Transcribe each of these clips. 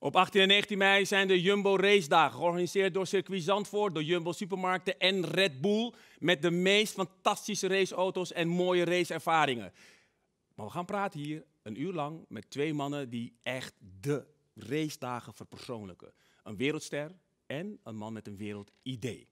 Op 18 en 19 mei zijn de Jumbo Race Dagen, georganiseerd door Circuit Zandvoort, door Jumbo Supermarkten en Red Bull, met de meest fantastische raceauto's en mooie raceervaringen. Maar we gaan praten hier een uur lang met twee mannen die echt de racedagen verpersoonlijken. Een wereldster en een man met een wereldidee.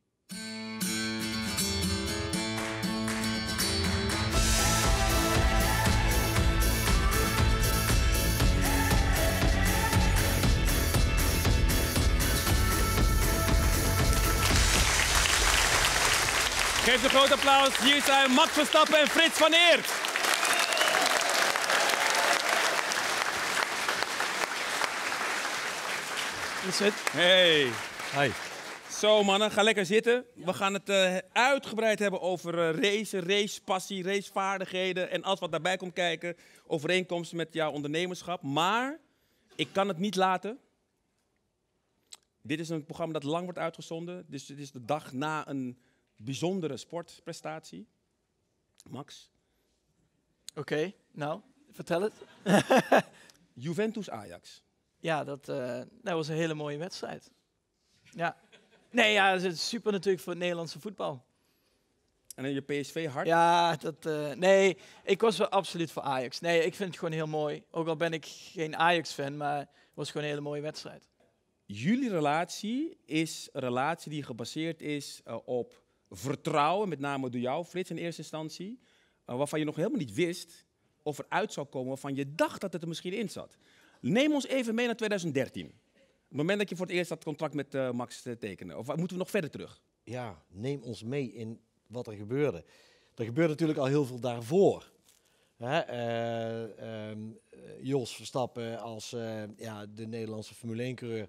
Geef een groot applaus. Hier zijn Max Verstappen en Frits van Eert. Is het? Hey. Hi. Zo mannen, ga lekker zitten. We gaan het eh, uitgebreid hebben over eh, race, racepassie, racevaardigheden en alles wat daarbij komt kijken. Overeenkomsten met jouw ondernemerschap. Maar ik kan het niet laten. Dit is een programma dat lang wordt uitgezonden. Dus dit is de dag na een bijzondere sportprestatie. Max? Oké, nou, vertel het. Juventus-Ajax. Ja, dat, eh, dat was een hele mooie wedstrijd. Ja. Nee, ja, dat is super natuurlijk voor het Nederlandse voetbal. En in je PSV hard? Ja, dat, eh, nee, ik was wel absoluut voor Ajax. Nee, ik vind het gewoon heel mooi. Ook al ben ik geen Ajax-fan, maar het was gewoon een hele mooie wedstrijd. Jullie relatie is een relatie die gebaseerd is eh, op vertrouwen, met name door jou, Frits, in eerste instantie, eh, waarvan je nog helemaal niet wist of er uit zou komen waarvan je dacht dat het er misschien in zat. Neem ons even mee naar 2013. Het moment dat je voor het eerst dat contract met uh, Max tekende. Of eh, moeten we nog verder terug? Ja, neem ons mee in wat er gebeurde. Er gebeurde natuurlijk al heel veel daarvoor. Hè? Ehm, Jos Verstappen als ja, de Nederlandse Formule 1-coureur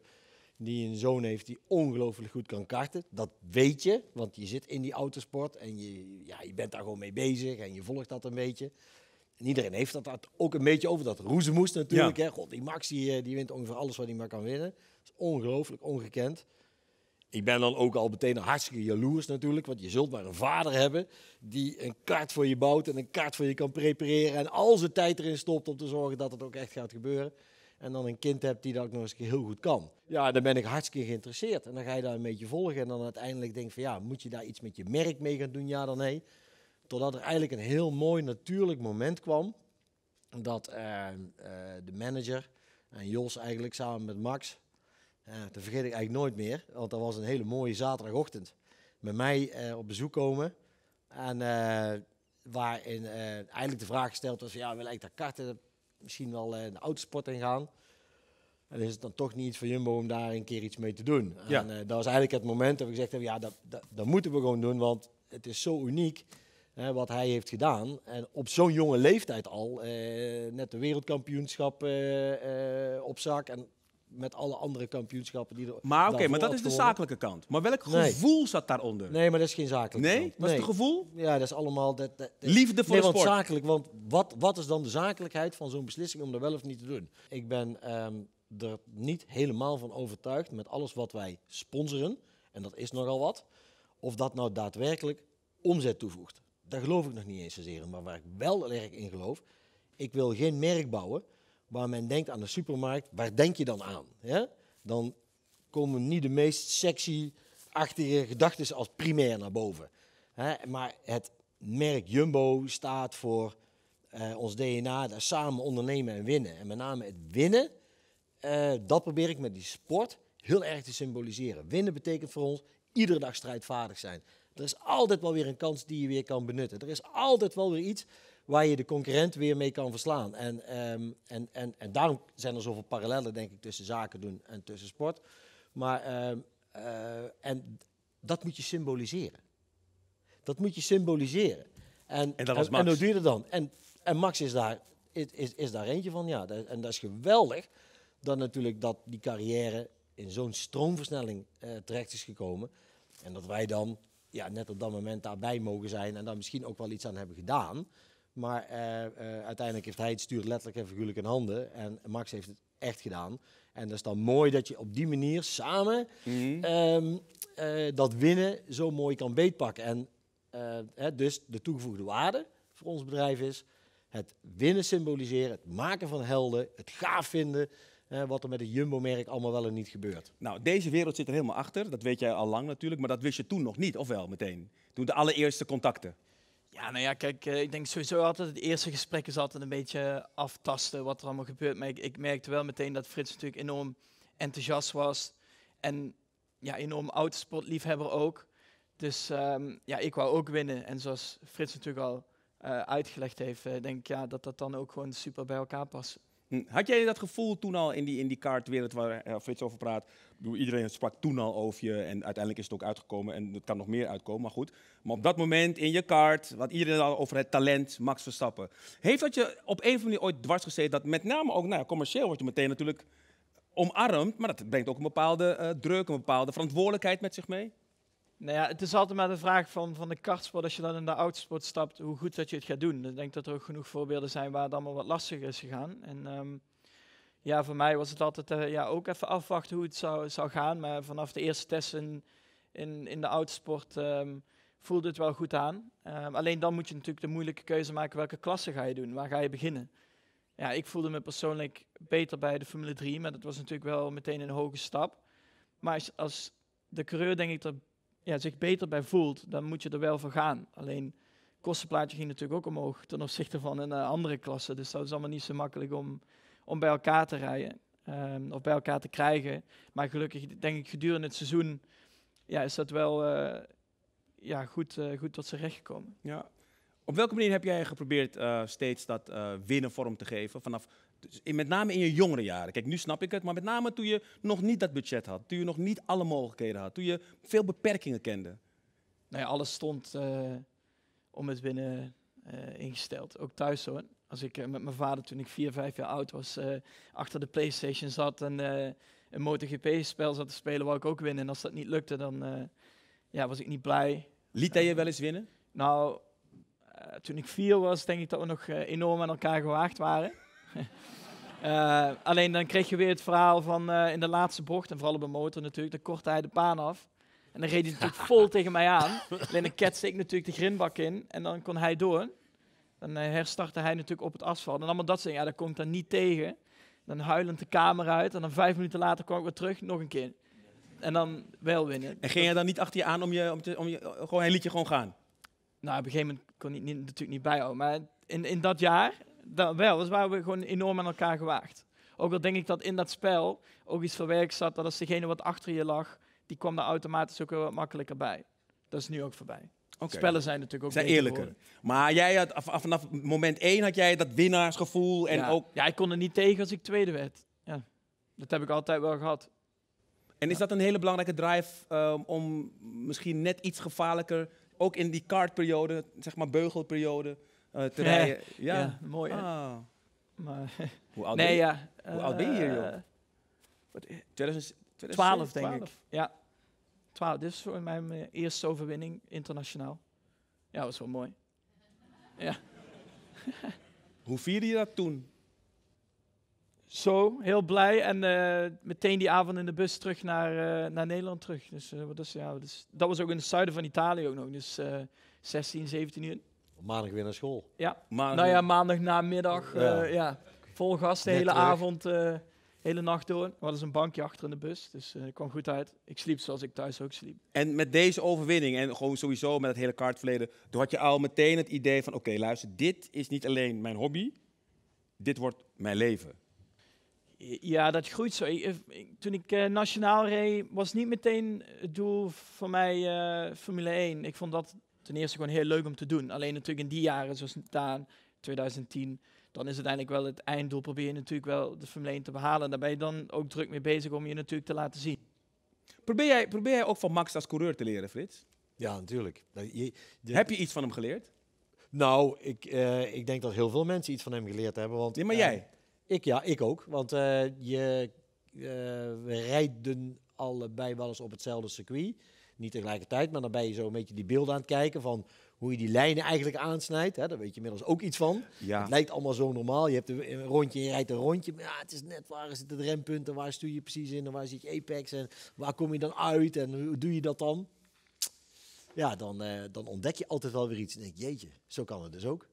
die een zoon heeft die ongelooflijk goed kan karten. Dat weet je, want je zit in die autosport en je, ja, je bent daar gewoon mee bezig en je volgt dat een beetje. iedereen heeft dat ook een beetje over, dat roezemoes natuurlijk. Hè? God, die Max eh, die, wint ongeveer alles wat hij maar kan winnen. Dat is ongelooflijk, ongekend. Ik ben dan ook al meteen hartstikke jaloers natuurlijk, want je zult maar een vader hebben die een kaart voor je bouwt en een kaart voor je kan prepareren en al zijn tijd erin stopt om te zorgen dat het ook echt gaat gebeuren en dan een kind hebt die dat nog eens heel goed kan. Ja, dan ben ik hartstikke geïnteresseerd. En dan ga je daar een beetje volgen. En dan uiteindelijk denk van ja, moet je daar iets met je merk mee gaan doen? Ja, dan nee. Totdat er eigenlijk een heel mooi natuurlijk moment kwam. Dat eh, eh, de manager en Jos eigenlijk samen met Max. Eh, dat vergeet ik eigenlijk nooit meer. Want dat was een hele mooie zaterdagochtend. Met mij op bezoek komen. En waarin eigenlijk de vraag gesteld was: ja, wil ik dat karten misschien wel een eh, autosport in gaan. En is het dan toch niet voor Jumbo om daar een keer iets mee te doen? Ja. En eh, dat was eigenlijk het moment dat we gezegd hebben, ja, dat, moeten we gewoon doen, want het is zo uniek hè, wat hij heeft gedaan. En op zo'n jonge leeftijd al, eh, net de wereldkampioenschap op zak. En met alle andere kampioenschappen die er. Maar oké, maar dat is de zakelijke kant. Maar welk gevoel zat daaronder? Nee, maar dat is geen zakelijk. Nee, kant. is het gevoel? Ja, dat is allemaal. Dat, dat, Liefde voor nee, sport. Want zakelijk, want wat, wat is dan de zakelijkheid van zo'n beslissing om er wel of niet te doen? Ik ben ehm, er niet helemaal van overtuigd met alles wat wij sponsoren, en dat is nogal wat, of dat nou daadwerkelijk omzet toevoegt. Daar geloof ik nog niet eens zozeer in. Maar waar ik wel erg in geloof, ik wil geen merk bouwen waar men denkt aan de supermarkt, waar denk je dan aan? Dan komen niet de meest sexy-achtige gedachten als primair naar boven. Hè? Maar het merk Jumbo staat voor eh, ons DNA, daar samen ondernemen en winnen. En met name het winnen, eh, dat probeer ik met die sport heel erg te symboliseren. Winnen betekent voor ons iedere dag strijdvaardig zijn. Er is altijd wel weer een kans die je weer kan benutten. Er is altijd wel weer iets waar je de concurrent weer mee kan verslaan. En, ehm, en, en, en daarom zijn er zoveel parallellen, denk ik, tussen zaken doen en tussen sport. Maar ehm, eh, en dat moet je symboliseren. Dat moet je symboliseren. En, en, dat was Max. en, dan? En, en Max is daar, is, is daar eentje van, ja. En dat is geweldig dat natuurlijk dat die carrière in zo'n stroomversnelling eh, terecht is gekomen. En dat wij dan ja, net op dat moment daarbij mogen zijn en daar misschien ook wel iets aan hebben gedaan. Maar eh, eh, uiteindelijk heeft hij het stuur letterlijk en figuurlijk in handen. En Max heeft het echt gedaan. En dat is dan mooi dat je op die manier samen mhm. ehm, eh, dat winnen zo mooi kan beetpakken. En hè, dus de toegevoegde waarde voor ons bedrijf is het winnen symboliseren, het maken van helden, het gaaf vinden. wat er met het Jumbo-merk allemaal wel en niet gebeurt. Nou, deze wereld zit er helemaal achter. Dat weet jij al lang natuurlijk, maar dat wist je toen nog niet, of wel meteen? Toen de allereerste contacten. Ja, nou ja, kijk, eh, ik denk sowieso altijd, het eerste gesprek is altijd een beetje aftasten wat er allemaal gebeurt. Maar ik, ik merkte wel meteen dat Frits natuurlijk enorm enthousiast was en ja, enorm liefhebber ook. Dus ehm, ja, ik wou ook winnen. En zoals Frits natuurlijk al eh, uitgelegd heeft, eh, denk ik ja, dat dat dan ook gewoon super bij elkaar past. Hm, had jij dat gevoel toen al in die, in die kaartwereld waar eh, Frits over praat? Iedereen sprak toen al over je en uiteindelijk is het ook uitgekomen en het kan nog meer uitkomen, maar goed. Maar op dat moment in je kaart, wat iedereen al over het talent Max Verstappen. Heeft dat je op een of andere manier ooit dwars gezeten dat met name ook, nou ja, commercieel wordt je meteen natuurlijk omarmd, maar dat brengt ook een bepaalde eh, druk, een bepaalde verantwoordelijkheid met zich mee? Nou ja, het is altijd maar de vraag van, van de kartsport, als je dan in de oudsport stapt, hoe goed dat je het gaat doen. Ik denk dat er ook genoeg voorbeelden zijn waar het allemaal wat lastiger is gegaan. En ehm, ja, voor mij was het altijd eh, ja, ook even afwachten hoe het zou, zou gaan. Maar vanaf de eerste test in, in, in de oudsport ehm, voelde het wel goed aan. Ehm, alleen dan moet je natuurlijk de moeilijke keuze maken, welke klasse ga je doen, waar ga je beginnen. Ja, ik voelde me persoonlijk beter bij de Formule 3, maar dat was natuurlijk wel meteen een hoge stap. Maar als, de coureur denk ik er ja, zich beter bij voelt, dan moet je er wel voor gaan. Alleen kostenplaatje ging natuurlijk ook omhoog ten opzichte van een eh, andere klasse. Dus dat is allemaal niet zo makkelijk om, om bij elkaar te rijden ehm, of bij elkaar te krijgen. Maar gelukkig denk ik gedurende het seizoen ja, is dat wel eh, ja, goed, eh, goed tot zijn recht gekomen. Ja. Op welke manier heb jij geprobeerd steeds dat winnen vorm te geven? Vanaf dus in, met name in je jongere jaren. Kijk, nu snap ik het, maar met name toen je nog niet dat budget had. Toen je nog niet alle mogelijkheden had. Toen je veel beperkingen kende. Nou alles stond eh, om het binnen eh, ingesteld. Ook thuis hoor. Als ik eh, met mijn vader toen ik vier, vijf jaar oud was, achter de Playstation zat en een MotoGP-spel zat te spelen, wou ik ook winnen. En als dat niet lukte, dan ja, was ik niet blij. Liet hij je wel eens winnen? Nou, toen ik vier was, denk ik dat we nog enorm aan elkaar gewaagd waren. Eh, alleen dan kreeg je weer het verhaal van eh, in de laatste bocht, en vooral op een motor natuurlijk, dan kortte hij de baan af. En dan reed hij natuurlijk vol tegen mij aan. Alleen dan ketste ik natuurlijk de grinbak in en dan kon hij door. Dan eh, herstartte hij natuurlijk op het asfalt. En allemaal dat soort dingen. Ja, dat komt dan niet tegen. Dan huilend de kamer uit. En dan vijf minuten later kwam ik weer terug, nog een keer. En dan wel winnen. En ging je dan niet achter je aan om je, om om je gewoon, hij liet je gewoon gaan? Nou, op een gegeven moment kon ik niet, natuurlijk niet bijhouden. Maar in, in dat jaar, dat wel. Dus waren we gewoon enorm aan elkaar gewaagd. Ook al denk ik dat in dat spel ook iets verwerkt zat, dat als degene wat achter je lag, die kwam daar automatisch ook wat makkelijker bij. Dat is nu ook voorbij. Ook Spellen zijn natuurlijk ook zijn eerlijker. Maar jij had, vanaf moment één had jij dat winnaarsgevoel en ja. ook... Ja, ik kon er niet tegen als ik tweede werd. Ja. Dat heb ik altijd wel gehad. En is dat een hele belangrijke drive ehm, om misschien net iets gevaarlijker, ook in die kartperiode, zeg maar beugelperiode, uh, Ja, mooi. Ah. Maar hoe oud, hoe ben je hier, joh? 2012, eh, eh, denk ik. Ja, 12. Dit is voor mijn eerste overwinning internationaal. Ja, was wel mooi. ja. hoe vierde je dat toen? Zo, heel blij. En meteen die avond in de bus terug naar, naar Nederland terug. Dus, ja, dat was ook in het zuiden van Italië ook nog. Dus 16, 17 uur Maandag weer naar school. Ja, maandag... Nou ja, maandag namiddag. Ja. Eh, ja. Vol gasten de hele avond, eh, hele nacht door. We hadden dus een bankje achter in de bus, dus ik eh, kwam goed uit. Ik sliep zoals ik thuis ook sliep. En met deze overwinning en gewoon sowieso met het hele kaartverleden... toen had je al meteen het idee van, oké, luister, dit is niet alleen mijn hobby... dit wordt mijn leven. Ja, dat groeit zo. toen ik nationaal reed, was niet meteen het doel voor mij Formule 1. Ik vond dat ten eerste gewoon heel leuk om te doen. Alleen natuurlijk in die jaren, zoals daar 2010, dan is uiteindelijk wel het einddoel. Probeer je natuurlijk wel de Formule te behalen. En daar ben je dan ook druk mee bezig om je natuurlijk te laten zien. Probeer jij, probeer jij ook van Max als coureur te leren, Frits? Ja, natuurlijk. Nou, je, Heb je iets van hem geleerd? Nou, ik, eh, ik denk dat heel veel mensen iets van hem geleerd hebben. Want, ja, maar jij? Eh, ik, ja, ik ook. Want eh, je, we rijden allebei wel eens op hetzelfde circuit niet tegelijkertijd, maar dan ben je zo een beetje die beelden aan het kijken van hoe je die lijnen eigenlijk aansnijdt. Hè, daar weet je inmiddels ook iets van. Het lijkt allemaal zo normaal. Je hebt een rondje je rijdt een rondje. Maar ja, het is net waar zitten de rempunten, waar stuur je precies in en waar zit je apex en waar kom je dan uit en hoe doe je dat dan? Ja, dan, eh, dan ontdek je altijd wel weer iets denk jeetje, zo kan het dus ook.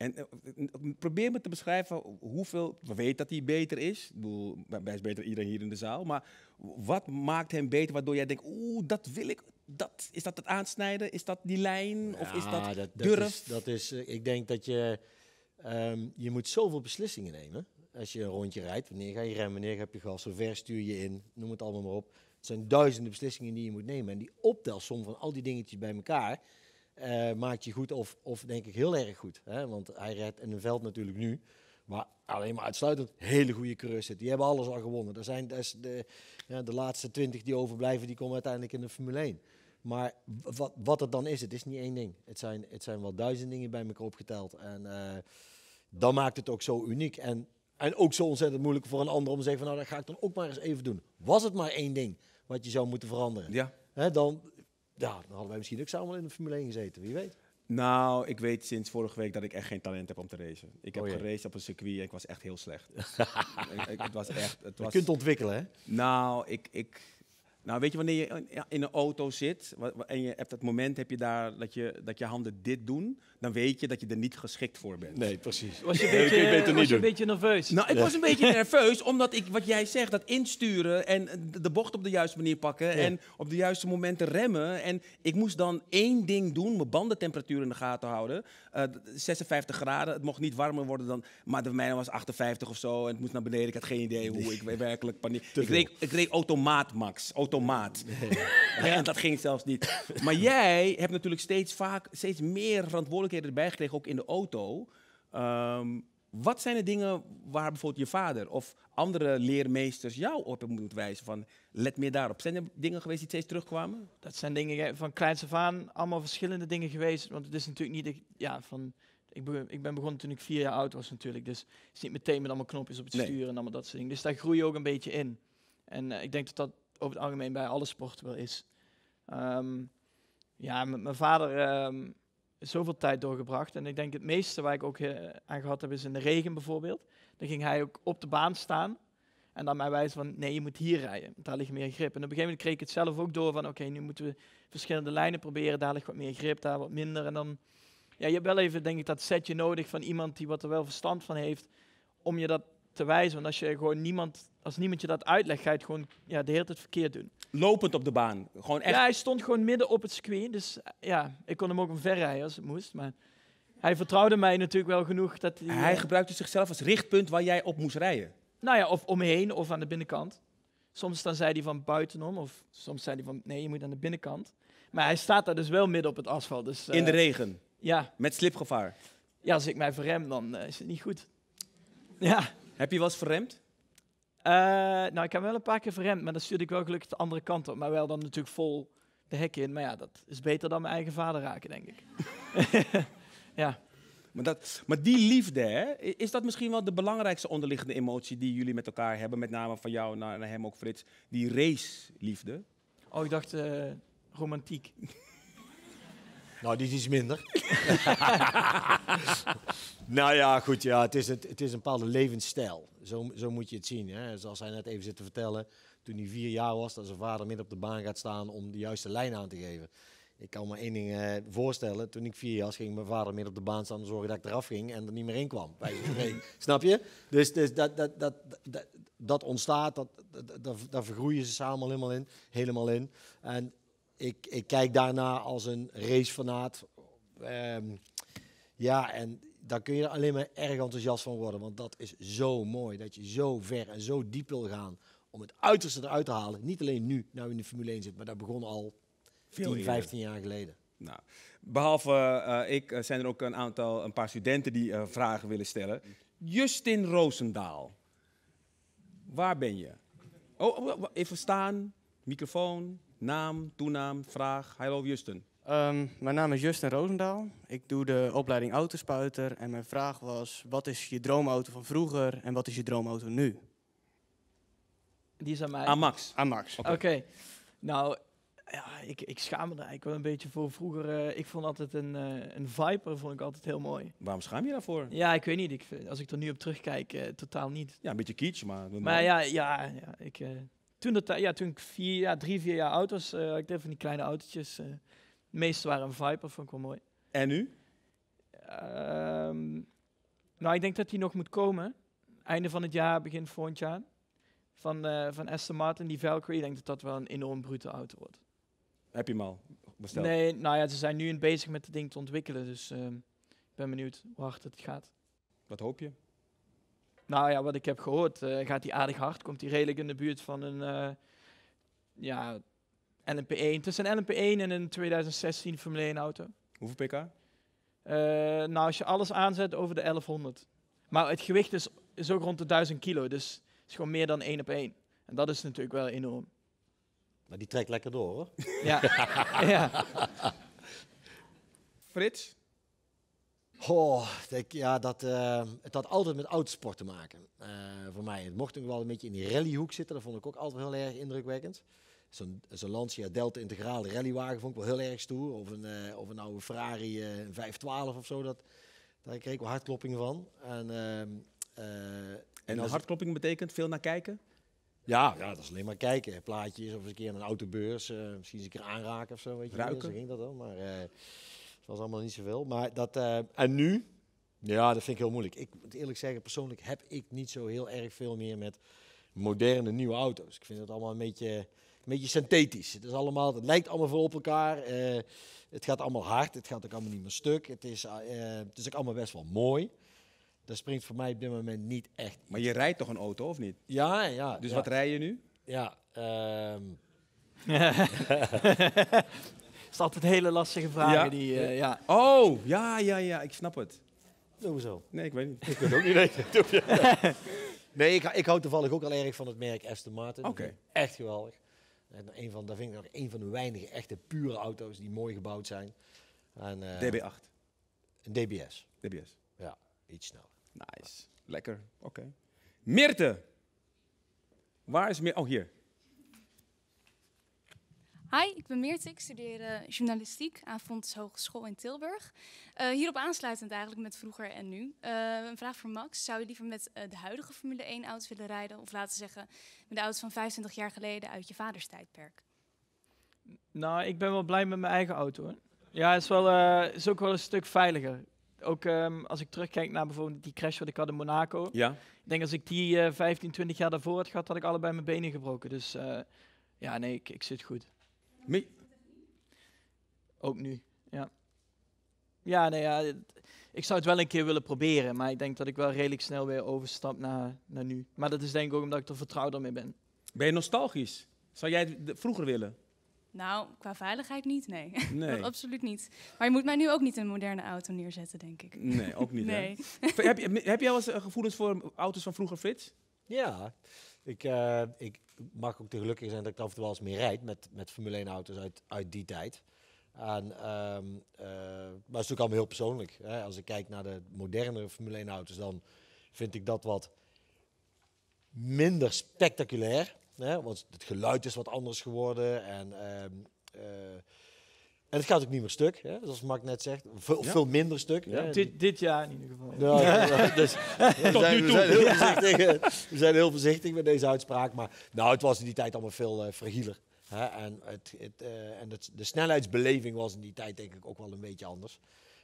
En eh, probeer me te beschrijven hoeveel. We weten dat hij beter is. Ik bedoel, hij is beter iedereen hier in de zaal. Maar wat maakt hem beter waardoor jij denkt: oeh, dat wil ik. Dat, is dat het aansnijden? Is dat die lijn? Of is dat, dat, dat durf? Is, dat is, eh, ik denk dat je. Ehm, je moet zoveel beslissingen nemen. Als je een rondje rijdt, wanneer ga je remmen, wanneer heb je gas, hoe ver stuur je in, noem het allemaal maar op. Het zijn duizenden beslissingen die je moet nemen. En die optelsom van al die dingetjes bij elkaar, uh, maakt je goed of, of denk ik heel erg goed. Hè? Want hij rijdt in een veld natuurlijk nu. Maar alleen maar uitsluitend hele goede coureurs zitten. Die hebben alles al gewonnen. Er zijn, de, ja, de laatste twintig die overblijven, die komen uiteindelijk in de Formule 1. Maar wat, wat het dan is, het is niet één ding. Het zijn, het zijn wel duizend dingen bij elkaar opgeteld. En uh, dat maakt het ook zo uniek. En, en ook zo ontzettend moeilijk voor een ander om te zeggen: van, Nou, dat ga ik dan ook maar eens even doen. Was het maar één ding wat je zou moeten veranderen? Ja. dan, ja, dan hadden wij misschien ook samen in de Formule 1 gezeten, wie weet. Nou, ik weet sinds vorige week dat ik echt geen talent heb om te racen. Ik heb oh, geraced op een circuit en ik was echt heel slecht. ik, het was echt, het was... Je kunt ontwikkelen, hè? Nou, ik, ik, nou, weet je, wanneer je in een auto zit en je hebt dat moment heb je daar dat je, dat je handen dit doen, dan weet je dat je er niet geschikt voor bent. Nee, precies. Was je een beetje, was je een beetje nerveus? Nou, ik was een beetje nerveus, omdat ik, wat jij zegt, dat insturen en de bocht op de juiste manier pakken en op de juiste momenten remmen. En ik moest dan één ding doen, mijn bandentemperatuur in de gaten houden. 56 eh, graden, het mocht niet warmer worden dan, maar de mijne was 58 of zo en het moest naar beneden. Ik had geen idee hoe ik werkelijk paniek. Ik reed, ik automaat, Max automaat. dat ging zelfs niet. Maar jij hebt natuurlijk steeds, vaak, steeds meer verantwoordelijkheden erbij gekregen, ook in de auto. Ehm, wat zijn de dingen waar bijvoorbeeld je vader of andere leermeesters jou op moeten wijzen? Van let meer daarop. Zijn er dingen geweest die steeds terugkwamen? Dat zijn dingen van kleins af aan, allemaal verschillende dingen geweest. Want het is natuurlijk niet, ja, van ik, ik, ben begonnen toen ik vier jaar oud was natuurlijk. Dus het is niet meteen met allemaal knopjes op het stuur en allemaal dat soort dingen. Dus daar groei je ook een beetje in. En eh, ik denk dat dat over het algemeen bij alle sporten wel is. Ehm, ja, met mijn vader ehm, is zoveel tijd doorgebracht. En ik denk het meeste waar ik ook eh, aan gehad heb, is in de regen bijvoorbeeld. Dan ging hij ook op de baan staan. En dan mij wijzen van, nee, je moet hier rijden. Daar ligt meer grip. En op een gegeven moment kreeg ik het zelf ook door van, oké, nu moeten we verschillende lijnen proberen. Daar ligt wat meer grip, daar wat minder. En dan, ja, je hebt wel even, denk ik, dat setje nodig van iemand die wat er wel verstand van heeft. Om je dat te wijzen. Want als je gewoon niemand als niemand je dat uitlegt, ga je het gewoon ja, de hele tijd verkeerd doen. Lopend op de baan? Gewoon echt... Ja, hij stond gewoon midden op het screen. Dus ja, ik kon hem ook omver verrijden als het moest. Maar hij vertrouwde mij natuurlijk wel genoeg dat hij... Hij eh, gebruikte zichzelf als richtpunt waar jij op moest rijden? Nou ja, of omheen of aan de binnenkant. Soms dan zei hij van buitenom, of soms zei hij van nee, je moet aan de binnenkant. Maar hij staat daar dus wel midden op het asfalt. Dus, In de eh, regen? Ja. Met slipgevaar? Ja, als ik mij verrem, dan eh, is het niet goed. Ja. Heb je wel eens verremd? Eh, nou, ik heb wel een paar keer verremd, maar dan stuurde ik wel gelukkig de andere kant op. Maar wel dan natuurlijk vol de hek in. Maar ja, dat is beter dan mijn eigen vader raken, denk ik. ja. Maar, dat, maar die liefde, hè, is dat misschien wel de belangrijkste onderliggende emotie die jullie met elkaar hebben? Met name van jou naar, hem ook, Frits. Die race-liefde. Oh, ik dacht uh, romantiek. Nou, die is iets minder. nou ja, goed, ja, het, is een, het is een bepaalde levensstijl. Zo, zo moet je het zien. Hè. Zoals hij net even zit te vertellen, toen hij vier jaar was, dat zijn vader midden op de baan gaat staan om de juiste lijn aan te geven. Ik kan me één ding eh, voorstellen. Toen ik vier jaar was, ging mijn vader midden op de baan staan om zorgen dat ik eraf ging en er niet meer in kwam. Snap je? Dus, dus dat, dat, dat, dat, ontstaat, dat, dat, daar vergroeien ze samen helemaal in. Helemaal in. En ik, ik kijk daarna als een racefanaat. Ehm, ja, en daar kun je er alleen maar erg enthousiast van worden. Want dat is zo mooi. Dat je zo ver en zo diep wil gaan om het uiterste eruit te halen. Niet alleen nu, nou in de Formule 1 zit, maar dat begon al 10, 15 jaar geleden. Nou, behalve eh, ik eh, zijn er ook een aantal, een paar studenten die eh, vragen willen stellen. Justin Roosendaal, waar ben je? Oh, oh, oh even staan, microfoon. Naam, toenaam, vraag. Hallo Justin. Ehm, mijn naam is Justin Roosendaal. Ik doe de opleiding autospuiter. En mijn vraag was, wat is je droomauto van vroeger en wat is je droomauto nu? Die is aan mij. Aan Max. Aan Max. Oké. Nou, ja, ik, ik schaam me daar eigenlijk wel een beetje voor. Vroeger, eh, ik vond altijd een, eh, een Viper vond ik altijd heel mooi. Waarom schaam je daarvoor? Ja, ik weet niet. Ik, als ik er nu op terugkijk, eh, totaal niet. Ja, een beetje kitsch, maar... Maar ja, ja, ja ik toen, dat, ja, toen ik vier, ja, drie, vier jaar oud was, eh, ik deed van die kleine autootjes. Uh, de meeste waren een Viper, vond ik wel mooi. En nu? Ehm, nou, ik denk dat die nog moet komen. Einde van het jaar, begin volgend jaar. Van, uh, van Aston Martin, die Valkyrie. Ik denk dat dat wel een enorm brute auto wordt. Heb je hem al besteld? Nee, nou ja, ze zijn nu bezig met het ding te ontwikkelen. Dus ehm, ik ben benieuwd hoe hard het gaat. Wat hoop je? Nou ja, wat ik heb gehoord, eh, gaat hij aardig hard. Komt hij redelijk in de buurt van een uh, ja, LMP1. Tussen een LMP1 en een 2016 Formule 1 auto. Hoeveel pk? Eh, nou, als je alles aanzet, over de 1100. Maar het gewicht is, is ook rond de 1000 kilo. Dus het is gewoon meer dan 1 op één. En dat is natuurlijk wel enorm. Maar die trekt lekker door, hoor. Ja. ja. Frits, Oh, ja, dat, eh, het had altijd met autosport te maken. Eh, voor mij. Het mocht ook wel een beetje in die rallyhoek zitten. Dat vond ik ook altijd heel erg indrukwekkend. Zo'n Lancia Delta Integraal rallywagen vond ik wel heel erg stoer. Of een, eh, of een oude Ferrari 512 of zo. Dat, daar kreeg ik wel hartkloppingen van. En, ehm, en, en hartklopping betekent veel naar kijken? Ja, ja, dat is alleen maar kijken. Plaatjes of eens een keer een autobeurs. misschien eens een keer aanraken of zo. Weet je Ruiken? Zo ging dat dan. Maar... Het was allemaal niet zoveel. Maar dat, eh, en nu, ja, dat vind ik heel moeilijk. Ik moet eerlijk zeggen, persoonlijk heb ik niet zo heel erg veel meer met moderne nieuwe auto's. Ik vind het allemaal een beetje, een beetje synthetisch. Het, is allemaal, het lijkt allemaal veel op elkaar. Eh, het gaat allemaal hard. Het gaat ook allemaal niet meer stuk. Het is, eh, het is ook allemaal best wel mooi. Dat springt voor mij op dit moment niet echt. Maar je rijdt toch een auto, of niet? Ja, ja. Dus wat rij je nu? Ja, ehm. is altijd hele lastige vragen. Die, eh, ja. Oh, ja, ja, ja, ik snap het. Sowieso. Nee, ik weet niet. Ik weet ook niet weten. nee, ik, ik hou toevallig ook al erg van het merk Aston Martin. Oké. Echt geweldig. En van, dat vind ik nog een van de weinige echte pure auto's die mooi gebouwd zijn. En, eh, DB8. Een DBS. DBS. Ja, iets sneller. Nice. Lekker. Oké. Okay. Mirte. Waar is Mirte? Oh, hier. Hi, ik ben Meert. Ik studeer eh, journalistiek aan Fontes Hogeschool in Tilburg. Eh, hierop aansluitend eigenlijk met vroeger en nu. Eh, een vraag voor Max. Zou je liever met de huidige Formule 1 auto's willen rijden? Of laten zeggen met de auto's van 25 jaar geleden uit je vaders tijdperk? Nou, ik ben wel blij met mijn eigen auto. Ja, het is, wel, is ook wel een stuk veiliger. Ook ehm, als ik terugkijk naar bijvoorbeeld die crash wat ik had in Monaco. Ja. Ik denk als ik die 15, 20 jaar daarvoor had gehad, had ik allebei mijn benen gebroken. Dus ja, nee, ik, ik zit goed. Ook nu, ja. Ja, nee, ja, ik zou het wel een keer willen proberen, maar ik denk dat ik wel redelijk snel weer overstap naar, naar nu. Maar dat is denk ik ook omdat ik er vertrouwder mee ben. Ben je nostalgisch? Zou jij het vroeger willen? Nou, qua veiligheid niet, nee. nee. absoluut niet. Maar je moet mij nu ook niet een moderne auto neerzetten, denk ik. Nee, ook niet. nee. heb, je, heb jij wel eens eh, gevoelens voor auto's van vroeger, Frits? Ja. Ik, eh, ik mag ook te gelukkig zijn dat ik af en toe wel eens meer rijd met, met Formule 1 auto's uit, uit die tijd. Ehm, eh, maar het is natuurlijk allemaal heel persoonlijk. Hè. Als ik kijk naar de modernere Formule 1 auto's, dan vind ik dat wat minder spectaculair. Hè. Want het geluid is wat anders geworden en ehm, eh, en het gaat ook niet meer stuk, hè? zoals Mark net zegt. Veel, veel minder stuk. Dit, dit, jaar in ieder geval. dus, we, Tot zijn, nu toe. Eh, we, zijn, heel voorzichtig, met deze uitspraak. Maar nou, het was in die tijd allemaal veel uh, fragieler. Hè? En, het, het, eh, en de snelheidsbeleving was in die tijd denk ik ook wel een beetje anders.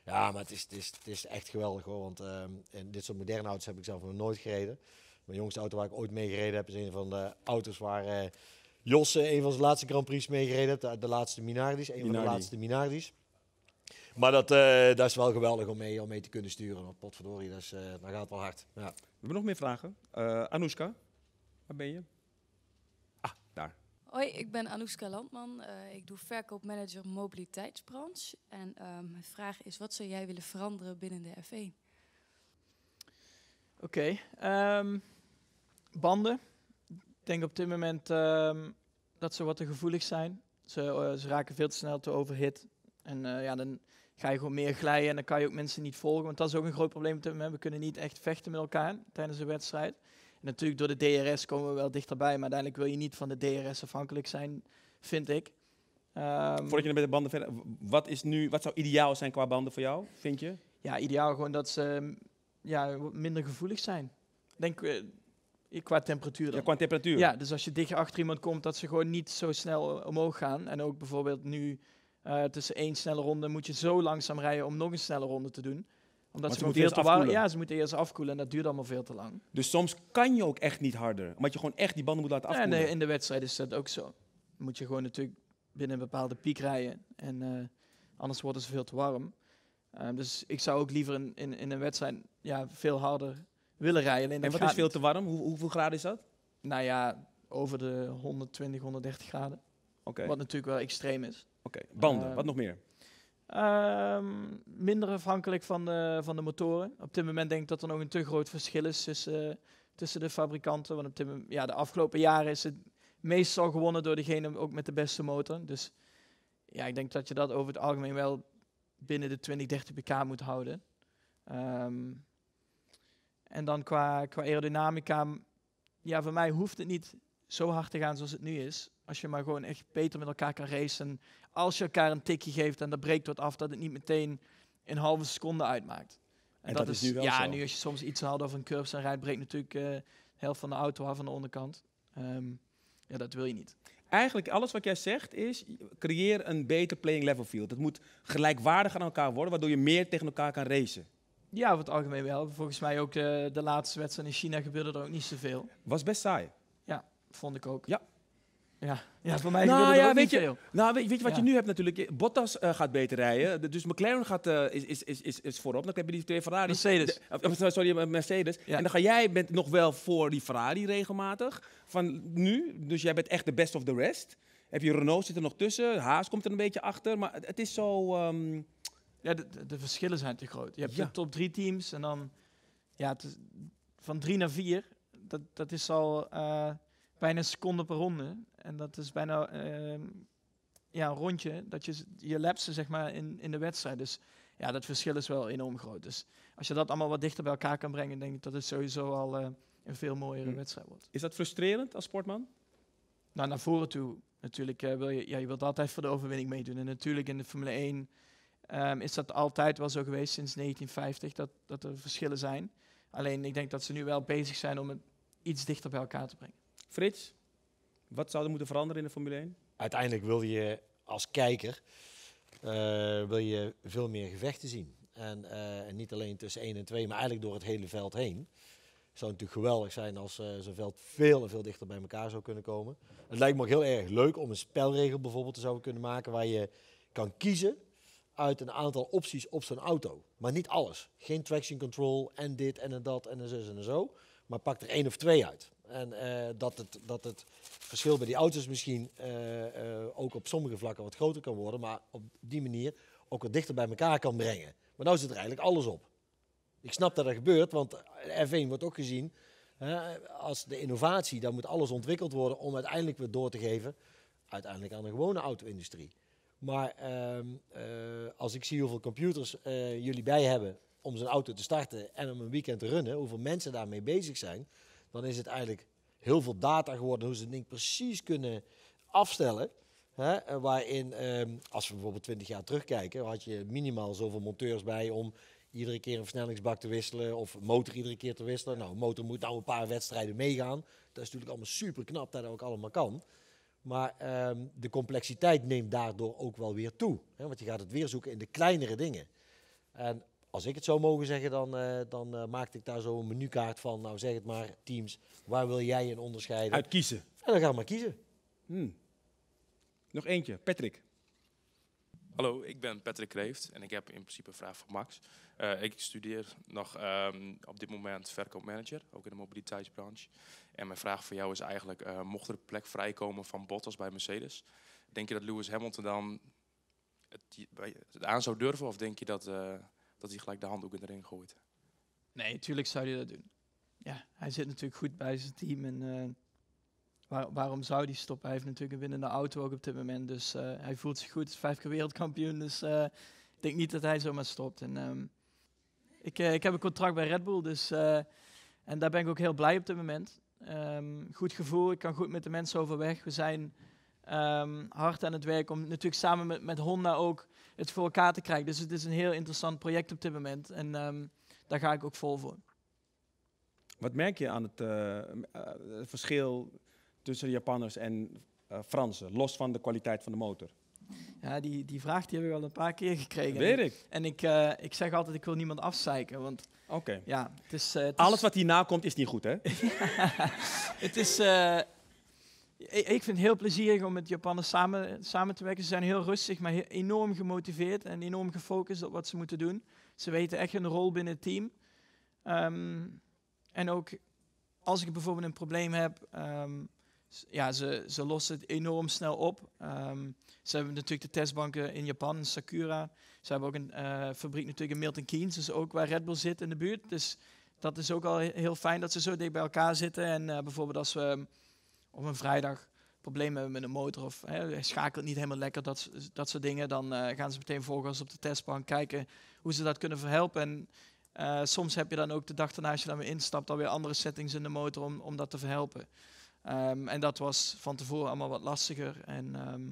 Ja, maar het is, is, is echt geweldig hoor. Want in ehm, dit soort moderne auto's heb ik zelf nog nooit gereden. Mijn jongste auto waar ik ooit mee gereden heb, is een van de auto's waar Jos een van zijn laatste Grand Prix meegereden De, laatste Minardis. Een van de laatste Minardis. Maar dat, eh, dat is wel geweldig om mee, om mee te kunnen sturen. op potverdorie, dat, is, eh, dat gaat wel hard. Ja. We hebben nog meer vragen. Uh, eh, Anouska, waar ben je? Ah, daar. Hoi, ik ben Anouska Landman. ik doe verkoopmanager mobiliteitsbranche. En ehm, mijn vraag is, wat zou jij willen veranderen binnen de F1? Oké, ehm, banden. Ik denk op dit moment ehm, dat ze wat te gevoelig zijn. Ze, eh, ze raken veel te snel te overhit. En eh, ja, dan ga je gewoon meer glijden en dan kan je ook mensen niet volgen. Want dat is ook een groot probleem op dit moment. We kunnen niet echt vechten met elkaar tijdens een wedstrijd. natuurlijk door de DRS komen we wel dichterbij. Maar uiteindelijk wil je niet van de DRS afhankelijk zijn, vind ik. Um, Voordat je met de banden verder... Wat, is nu, wat zou ideaal zijn qua banden voor jou, vind je? Ja, ideaal gewoon dat ze ehm, ja, minder gevoelig zijn. Denk, eh, Qua temperatuur Ja, qua temperatuur. Ja, dus als je dicht achter iemand komt, dat ze gewoon niet zo snel omhoog gaan. En ook bijvoorbeeld nu eh, tussen één snelle ronde moet je zo langzaam rijden om nog een snelle ronde te doen omdat ze, ze, moeten eerst afkoelen. Ja, ze moeten eerst afkoelen en dat duurt allemaal veel te lang. Dus soms kan je ook echt niet harder, omdat je gewoon echt die banden moet laten afkoelen. Ja, en in de wedstrijd is dat ook zo. Dan moet je gewoon natuurlijk binnen een bepaalde piek rijden. En eh, anders worden ze veel te warm. Ehm, dus ik zou ook liever in, in, in een wedstrijd ja, veel harder willen rijden. en wat is veel te warm? Hoe, hoeveel graden is dat? Nou ja, over de 120, 130 graden. Oké. Wat natuurlijk wel extreem is. Oké, banden, ehm, wat nog meer? Ehm, minder afhankelijk van de, van de motoren. Op dit moment denk ik dat er nog een te groot verschil is tussen, eh, tussen de fabrikanten. Want op dit moment, ja, de afgelopen jaren is het meestal gewonnen door degene ook met de beste motor. Dus ja, ik denk dat je dat over het algemeen wel binnen de 20, 30 pk moet houden. Ehm, en dan qua, qua aerodynamica, ja, voor mij hoeft het niet zo hard te gaan zoals het nu is. Als je maar gewoon echt beter met elkaar kan racen. Als je elkaar een tikje geeft en dat breekt wat af, dat het niet meteen een halve seconde uitmaakt. En, dat, is nu wel Ja, nu als je soms iets haalt of een curve, en rijdt, breekt natuurlijk uh, helft van de auto af aan de onderkant. Ehm, ja, dat wil je niet. Eigenlijk alles wat jij zegt is, creëer een beter playing level field. Het moet gelijkwaardig aan elkaar worden, waardoor je meer tegen elkaar kan racen. Ja, over het algemeen wel. Volgens mij ook de, eh, de laatste wedstrijd in China gebeurde er ook niet zoveel. Was best saai. Ja, vond ik ook. Ja. Ja, ja voor mij nou, gebeurde er weet je, veel. Nou, weet, weet, je wat je nu hebt natuurlijk? Bottas eh, gaat beter rijden. dus McLaren gaat, eh, is, is, is, is, voorop. Dan heb je die twee Ferrari. Mercedes. sorry, Mercedes. En dan ga jij bent nog wel voor die Ferrari regelmatig. Van nu. Dus jij bent echt de best of the rest. Heb je Renault zit er nog tussen. Haas komt er een beetje achter. Maar het is zo... Ehm, ja, de, de, verschillen zijn te groot. Je hebt de top drie teams en dan ja, van drie naar vier. Dat, dat is al eh, bijna een seconde per ronde. En dat is bijna ehm, ja, een rondje dat je, je lapsen zeg maar, in, in de wedstrijd. Dus ja, dat verschil is wel enorm groot. Dus als je dat allemaal wat dichter bij elkaar kan brengen, denk ik dat het sowieso al eh, een veel mooiere hm. wedstrijd wordt. Is dat frustrerend als sportman? Nou, naar voren toe. Natuurlijk eh, wil je, ja, je wilt altijd voor de overwinning meedoen. En natuurlijk in de Formule 1 Ehm, is dat altijd wel zo geweest sinds 1950 dat, dat er verschillen zijn. Alleen ik denk dat ze nu wel bezig zijn om het iets dichter bij elkaar te brengen. Frits, wat zou er moeten veranderen in de Formule 1? Uiteindelijk wil je als kijker eh, wil je veel meer gevechten zien. En eh, niet alleen tussen 1 en 2, maar eigenlijk door het hele veld heen. Het zou natuurlijk geweldig zijn als uh, zo'n veld veel en veel dichter bij elkaar zou kunnen komen. Het lijkt me ook heel erg leuk om een spelregel bijvoorbeeld te zouden kunnen maken waar je kan kiezen uit een aantal opties op zo'n auto. Maar niet alles. Geen traction control en dit en, en dat en een en zo. Maar pak er één of twee uit. En eh, dat, het, dat het verschil bij die auto's misschien eh, eh, ook op sommige vlakken wat groter kan worden. Maar op die manier ook wat dichter bij elkaar kan brengen. Maar nou zit er eigenlijk alles op. Ik snap dat dat gebeurt, want F1 wordt ook gezien als de innovatie. daar moet alles ontwikkeld worden om uiteindelijk weer door te geven uiteindelijk aan de gewone auto-industrie. Maar ehm, eh, als ik zie hoeveel computers eh, jullie bij hebben om zijn auto te starten en om een weekend te runnen, hoeveel mensen daarmee bezig zijn, dan is het eigenlijk heel veel data geworden hoe ze het ding precies kunnen afstellen. Hè? Eh, waarin, ehm, als we bijvoorbeeld 20 jaar terugkijken, had je minimaal zoveel monteurs bij om iedere keer een versnellingsbak te wisselen of motor iedere keer te wisselen. Nou, motor moet nou een paar wedstrijden meegaan. Dat is natuurlijk allemaal super knap dat dat ook allemaal kan. Maar ehm, de complexiteit neemt daardoor ook wel weer toe. Hè? Want je gaat het weer zoeken in de kleinere dingen. En als ik het zou mogen zeggen, dan, eh, eh, maak dan ik daar zo een menukaart van. Nou, zeg het maar, teams, waar wil jij in onderscheiden? Uit kiezen. En dan gaan we maar kiezen. Hmm. Nog eentje, Patrick. Hallo, ik ben Patrick Kreeft en ik heb in principe een vraag voor Max. Eh, ik studeer nog ehm, op dit moment verkoopmanager, ook in de mobiliteitsbranche. En mijn vraag voor jou is eigenlijk, eh, mocht er een plek vrijkomen van Bottas bij Mercedes, denk je dat Lewis Hamilton dan het, aan zou durven of denk je dat, eh, dat hij gelijk de handdoek in de ring gooit? Nee, natuurlijk zou hij dat doen. Ja, hij zit natuurlijk goed bij zijn team en waarom zou die stoppen? Hij heeft natuurlijk een winnende auto ook op dit moment. Dus eh, hij voelt zich goed. vijf keer wereldkampioen. Dus eh, ik denk niet dat hij zomaar stopt. En, ehm, ik, eh, ik, heb een contract bij Red Bull. Dus, en daar ben ik ook heel blij op dit moment. Ehm, goed gevoel. Ik kan goed met de mensen overweg. We zijn ehm, hard aan het werk om natuurlijk samen met, met Honda ook het voor elkaar te krijgen. Dus het is een heel interessant project op dit moment. En daar ga ik ook vol voor. Wat merk je aan het verschil tussen Japanners en eh, Fransen, los van de kwaliteit van de motor? Ja, die, die vraag die heb ik al een paar keer gekregen. Weet ik. En ik, eh, ik zeg altijd, ik wil niemand afzeiken, want... Oké. Ja, het is, eh, het Alles wat hierna komt is niet goed, hè? het is... Ik, vind het heel plezierig om met Japanners samen, samen te werken. Ze zijn heel rustig, maar enorm gemotiveerd en enorm gefocust op wat ze moeten doen. Ze weten echt hun rol binnen het team. Ehm, en ook als ik bijvoorbeeld een probleem heb, ehm, ja, ze, ze lossen het enorm snel op. Ehm, ze hebben natuurlijk de testbanken in Japan, Sakura. Ze hebben ook een eh, fabriek natuurlijk in Milton Keynes, dus ook waar Red Bull zit in de buurt. Dus dat is ook al heel fijn dat ze zo dicht bij elkaar zitten. En eh, bijvoorbeeld als we ehm, op een vrijdag problemen hebben met een motor of hè, schakelt niet helemaal lekker, dat, dat soort dingen, dan eh, gaan ze meteen volgens op de testbank kijken hoe ze dat kunnen verhelpen. En soms heb je dan ook de dag daarna, als je dan weer instapt, alweer andere settings in de motor om, om dat te verhelpen. Ehm, en dat was van tevoren allemaal wat lastiger. En ehm,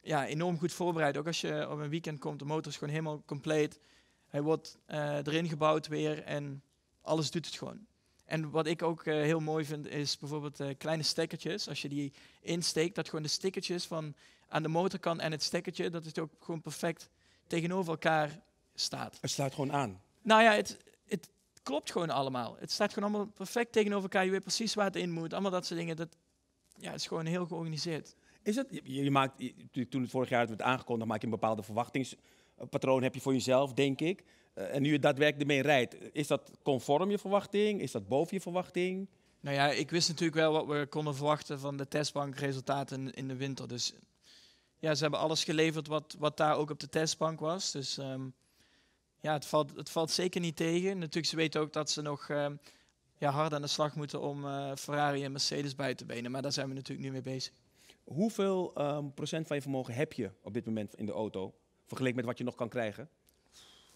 ja, enorm goed voorbereid. Ook als je op een weekend komt, de motor is gewoon helemaal compleet. Hij wordt eh, erin gebouwd weer en alles doet het gewoon. En wat ik ook eh, heel mooi vind, is bijvoorbeeld eh, kleine stekkertjes. Als je die insteekt, dat gewoon de stikkertjes van aan de motorkant en het stekkertje, dat het ook gewoon perfect tegenover elkaar staat. Het staat gewoon aan. Nou ja, het, klopt gewoon allemaal. Het staat gewoon allemaal perfect tegenover elkaar. Je weet precies waar het in moet. Allemaal dat soort dingen. Dat ja, het is gewoon heel georganiseerd. Is het, je, maakt, toen het vorig jaar werd aangekondigd, maak je een bepaalde verwachtingspatroon heb je voor jezelf, denk ik. Eh, en nu je daadwerkelijk ermee rijdt, is dat conform je verwachting? Is dat boven je verwachting? Nou ja, ik wist natuurlijk wel wat we konden verwachten van de testbankresultaten in de winter. Dus ja, ze hebben alles geleverd wat, wat daar ook op de testbank was. Dus um, ja, het valt, het valt zeker niet tegen. Natuurlijk, ze weten ook dat ze nog ehm, ja, hard aan de slag moeten om eh, Ferrari en Mercedes bij te benen. Maar daar zijn we natuurlijk nu mee bezig. Hoeveel ehm, procent van je vermogen heb je op dit moment in de auto? Vergeleken met wat je nog kan krijgen?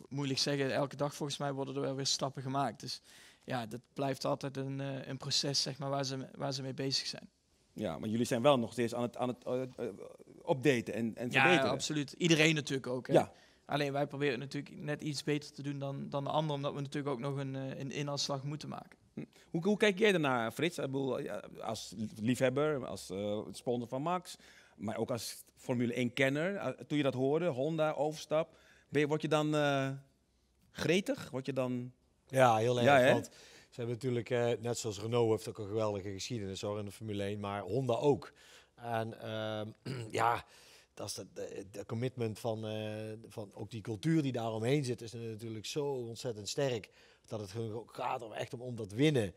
Moeilijk zeggen. Elke dag volgens mij worden er wel weer stappen gemaakt. Dus ja, dat blijft altijd een, eh, een proces zeg maar, waar, ze, waar ze mee bezig zijn. Ja, maar jullie zijn wel nog steeds aan het, aan het eh, updaten en, en verbeteren. Ja, absoluut. Iedereen natuurlijk ook. Hè? Ja. Alleen wij proberen natuurlijk net iets beter te doen dan, dan de anderen, omdat we natuurlijk ook nog een, eh, een moeten maken. Hm. Hoe, hoe kijk jij ernaar, Frits? Als liefhebber, als eh, sponsor van Max, maar ook als Formule 1-kenner. Eh, toen je dat hoorde, Honda, overstap, ben je, word je dan uh, gretig? Word je dan... Ja, heel erg. want ze hebben natuurlijk, net zoals Renault heeft ook een geweldige geschiedenis hoor, in de Formule 1, maar Honda ook. En ehm, ja dat het de, commitment van, eh, van ook die cultuur die daaromheen zit, is natuurlijk zo ontzettend sterk. Dat het gaat om echt om, om dat winnen.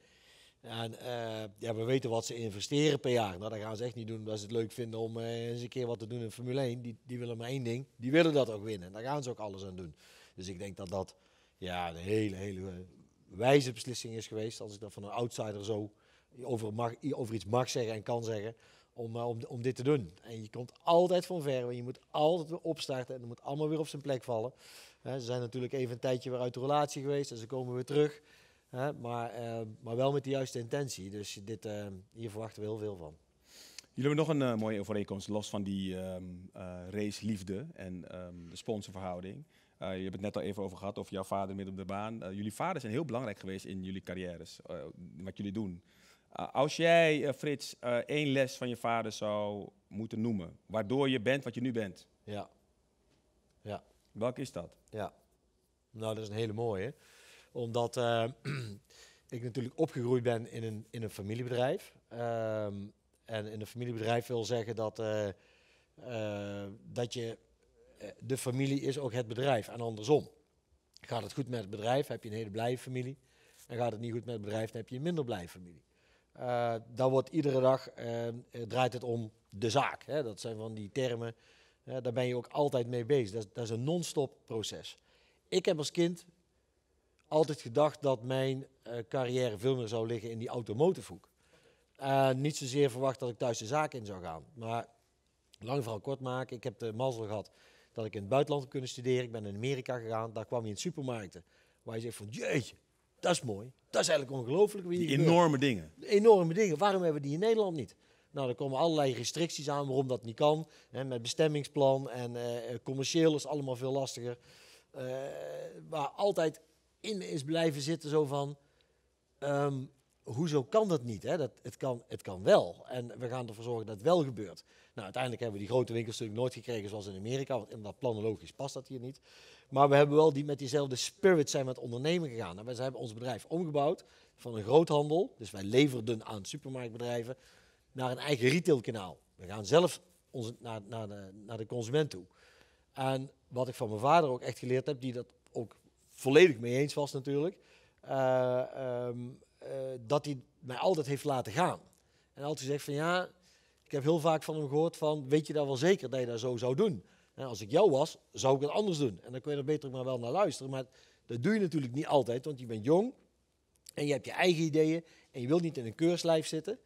En eh, ja, we weten wat ze investeren per jaar. Nou, dat gaan ze echt niet doen Dat ze het leuk vinden om eh, eens een keer wat te doen in Formule 1. Die, die willen maar één ding. Die willen dat ook winnen. daar gaan ze ook alles aan doen. Dus ik denk dat dat ja, een hele, hele wijze beslissing is geweest. Als ik dat van een outsider zo over, over iets mag zeggen en kan zeggen. Eh, om, om, dit te doen. En je komt altijd van ver, je moet altijd weer opstarten en het moet allemaal weer op zijn plek vallen. ze zijn natuurlijk even een tijdje weer uit de relatie geweest en ze komen weer terug. maar, eh, maar wel met de juiste intentie. Dus dit, eh, hier verwachten we heel veel van. Jullie hebben nog een mooie overeenkomst, los van die um, race liefde en um, de sponsorverhouding. je hebt het net al even over gehad, over jouw vader midden op de baan. jullie vaders zijn heel belangrijk geweest in jullie carrières, wat jullie doen. Eh, als jij, eh, Frits, eh, één les van je vader zou moeten noemen, waardoor je bent wat je nu bent. Ja. ja. Welke is dat? Ja. Nou, dat is een hele mooie. Omdat ik natuurlijk opgegroeid ben in een, in een familiebedrijf. Ehm, en in een familiebedrijf wil zeggen dat, dat je, de familie is ook het bedrijf en andersom. Gaat het goed met het bedrijf, heb je een hele blije familie. En gaat het niet goed met het bedrijf, dan heb je een minder blije familie uh, eh, dan wordt iedere dag ehm, eh, draait het om de zaak. Hè? Dat zijn van die termen, daar ben je ook altijd mee bezig. Dat, dat is een non-stop proces. Ik heb als kind altijd gedacht dat mijn eh, carrière veel meer zou liggen in die automotivehoek. niet zozeer verwacht dat ik thuis de zaak in zou gaan. Maar lang vooral kort maken, ik heb de mazzel gehad dat ik in het buitenland heb kunnen studeren. Ik ben in Amerika gegaan, daar kwam je in supermarkten. Waar je zegt van, jeetje, dat is mooi. Dat is eigenlijk ongelooflijk. Die enorme dingen. Enorme dingen. Waarom hebben we die in Nederland niet? Nou, er komen allerlei restricties aan waarom dat niet kan. Hè, met bestemmingsplan en eh, eh, commercieel is allemaal veel lastiger. Uh, waar altijd in is blijven zitten zo van... Ehm, hoezo kan dat niet? Hè? Dat, het, kan, het kan wel. En we gaan ervoor zorgen dat het wel gebeurt. Nou, uiteindelijk hebben we die grote winkels natuurlijk nooit gekregen zoals in Amerika. Want in dat planologisch past dat hier niet. Maar we hebben wel die, met diezelfde spirit zijn we ondernemen gegaan. En wij hebben ons bedrijf omgebouwd van een groothandel. Dus wij leverden aan supermarktbedrijven naar een eigen retailkanaal. We gaan zelf onze, naar, naar, de, naar de consument toe. En wat ik van mijn vader ook echt geleerd heb, die dat ook volledig mee eens was natuurlijk, eh, ehm, eh, dat hij mij altijd heeft laten gaan. En altijd gezegd van ja, ik heb heel vaak van hem gehoord van, weet je daar wel zeker dat je dat zo zou doen? als ik jou was, zou ik het anders doen. En dan kun je er beter maar wel naar luisteren. Maar dat doe je natuurlijk niet altijd, want je bent jong en je hebt je eigen ideeën en je wilt niet in een keurslijf zitten.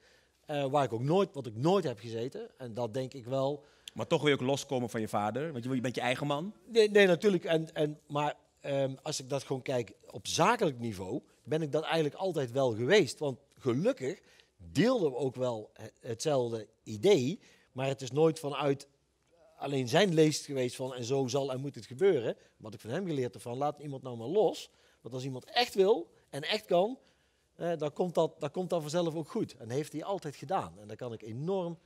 Eh, waar ik ook nooit, wat ik nooit heb gezeten. En dat denk ik wel. Maar toch wil je ook loskomen van je vader, want je bent je eigen man. Nee, nee natuurlijk. En, en, maar ehm, als ik dat gewoon kijk op zakelijk niveau, ben ik dat eigenlijk altijd wel geweest. Want gelukkig deelden we ook wel hetzelfde idee. Maar het is nooit vanuit alleen zijn leest geweest van en zo zal en moet het gebeuren. Wat ik van hem geleerd heb van laat iemand nou maar los. Want als iemand echt wil en echt kan, eh, dan, komt dat, dan komt dat vanzelf ook goed. En heeft hij altijd gedaan. En daar kan ik enorm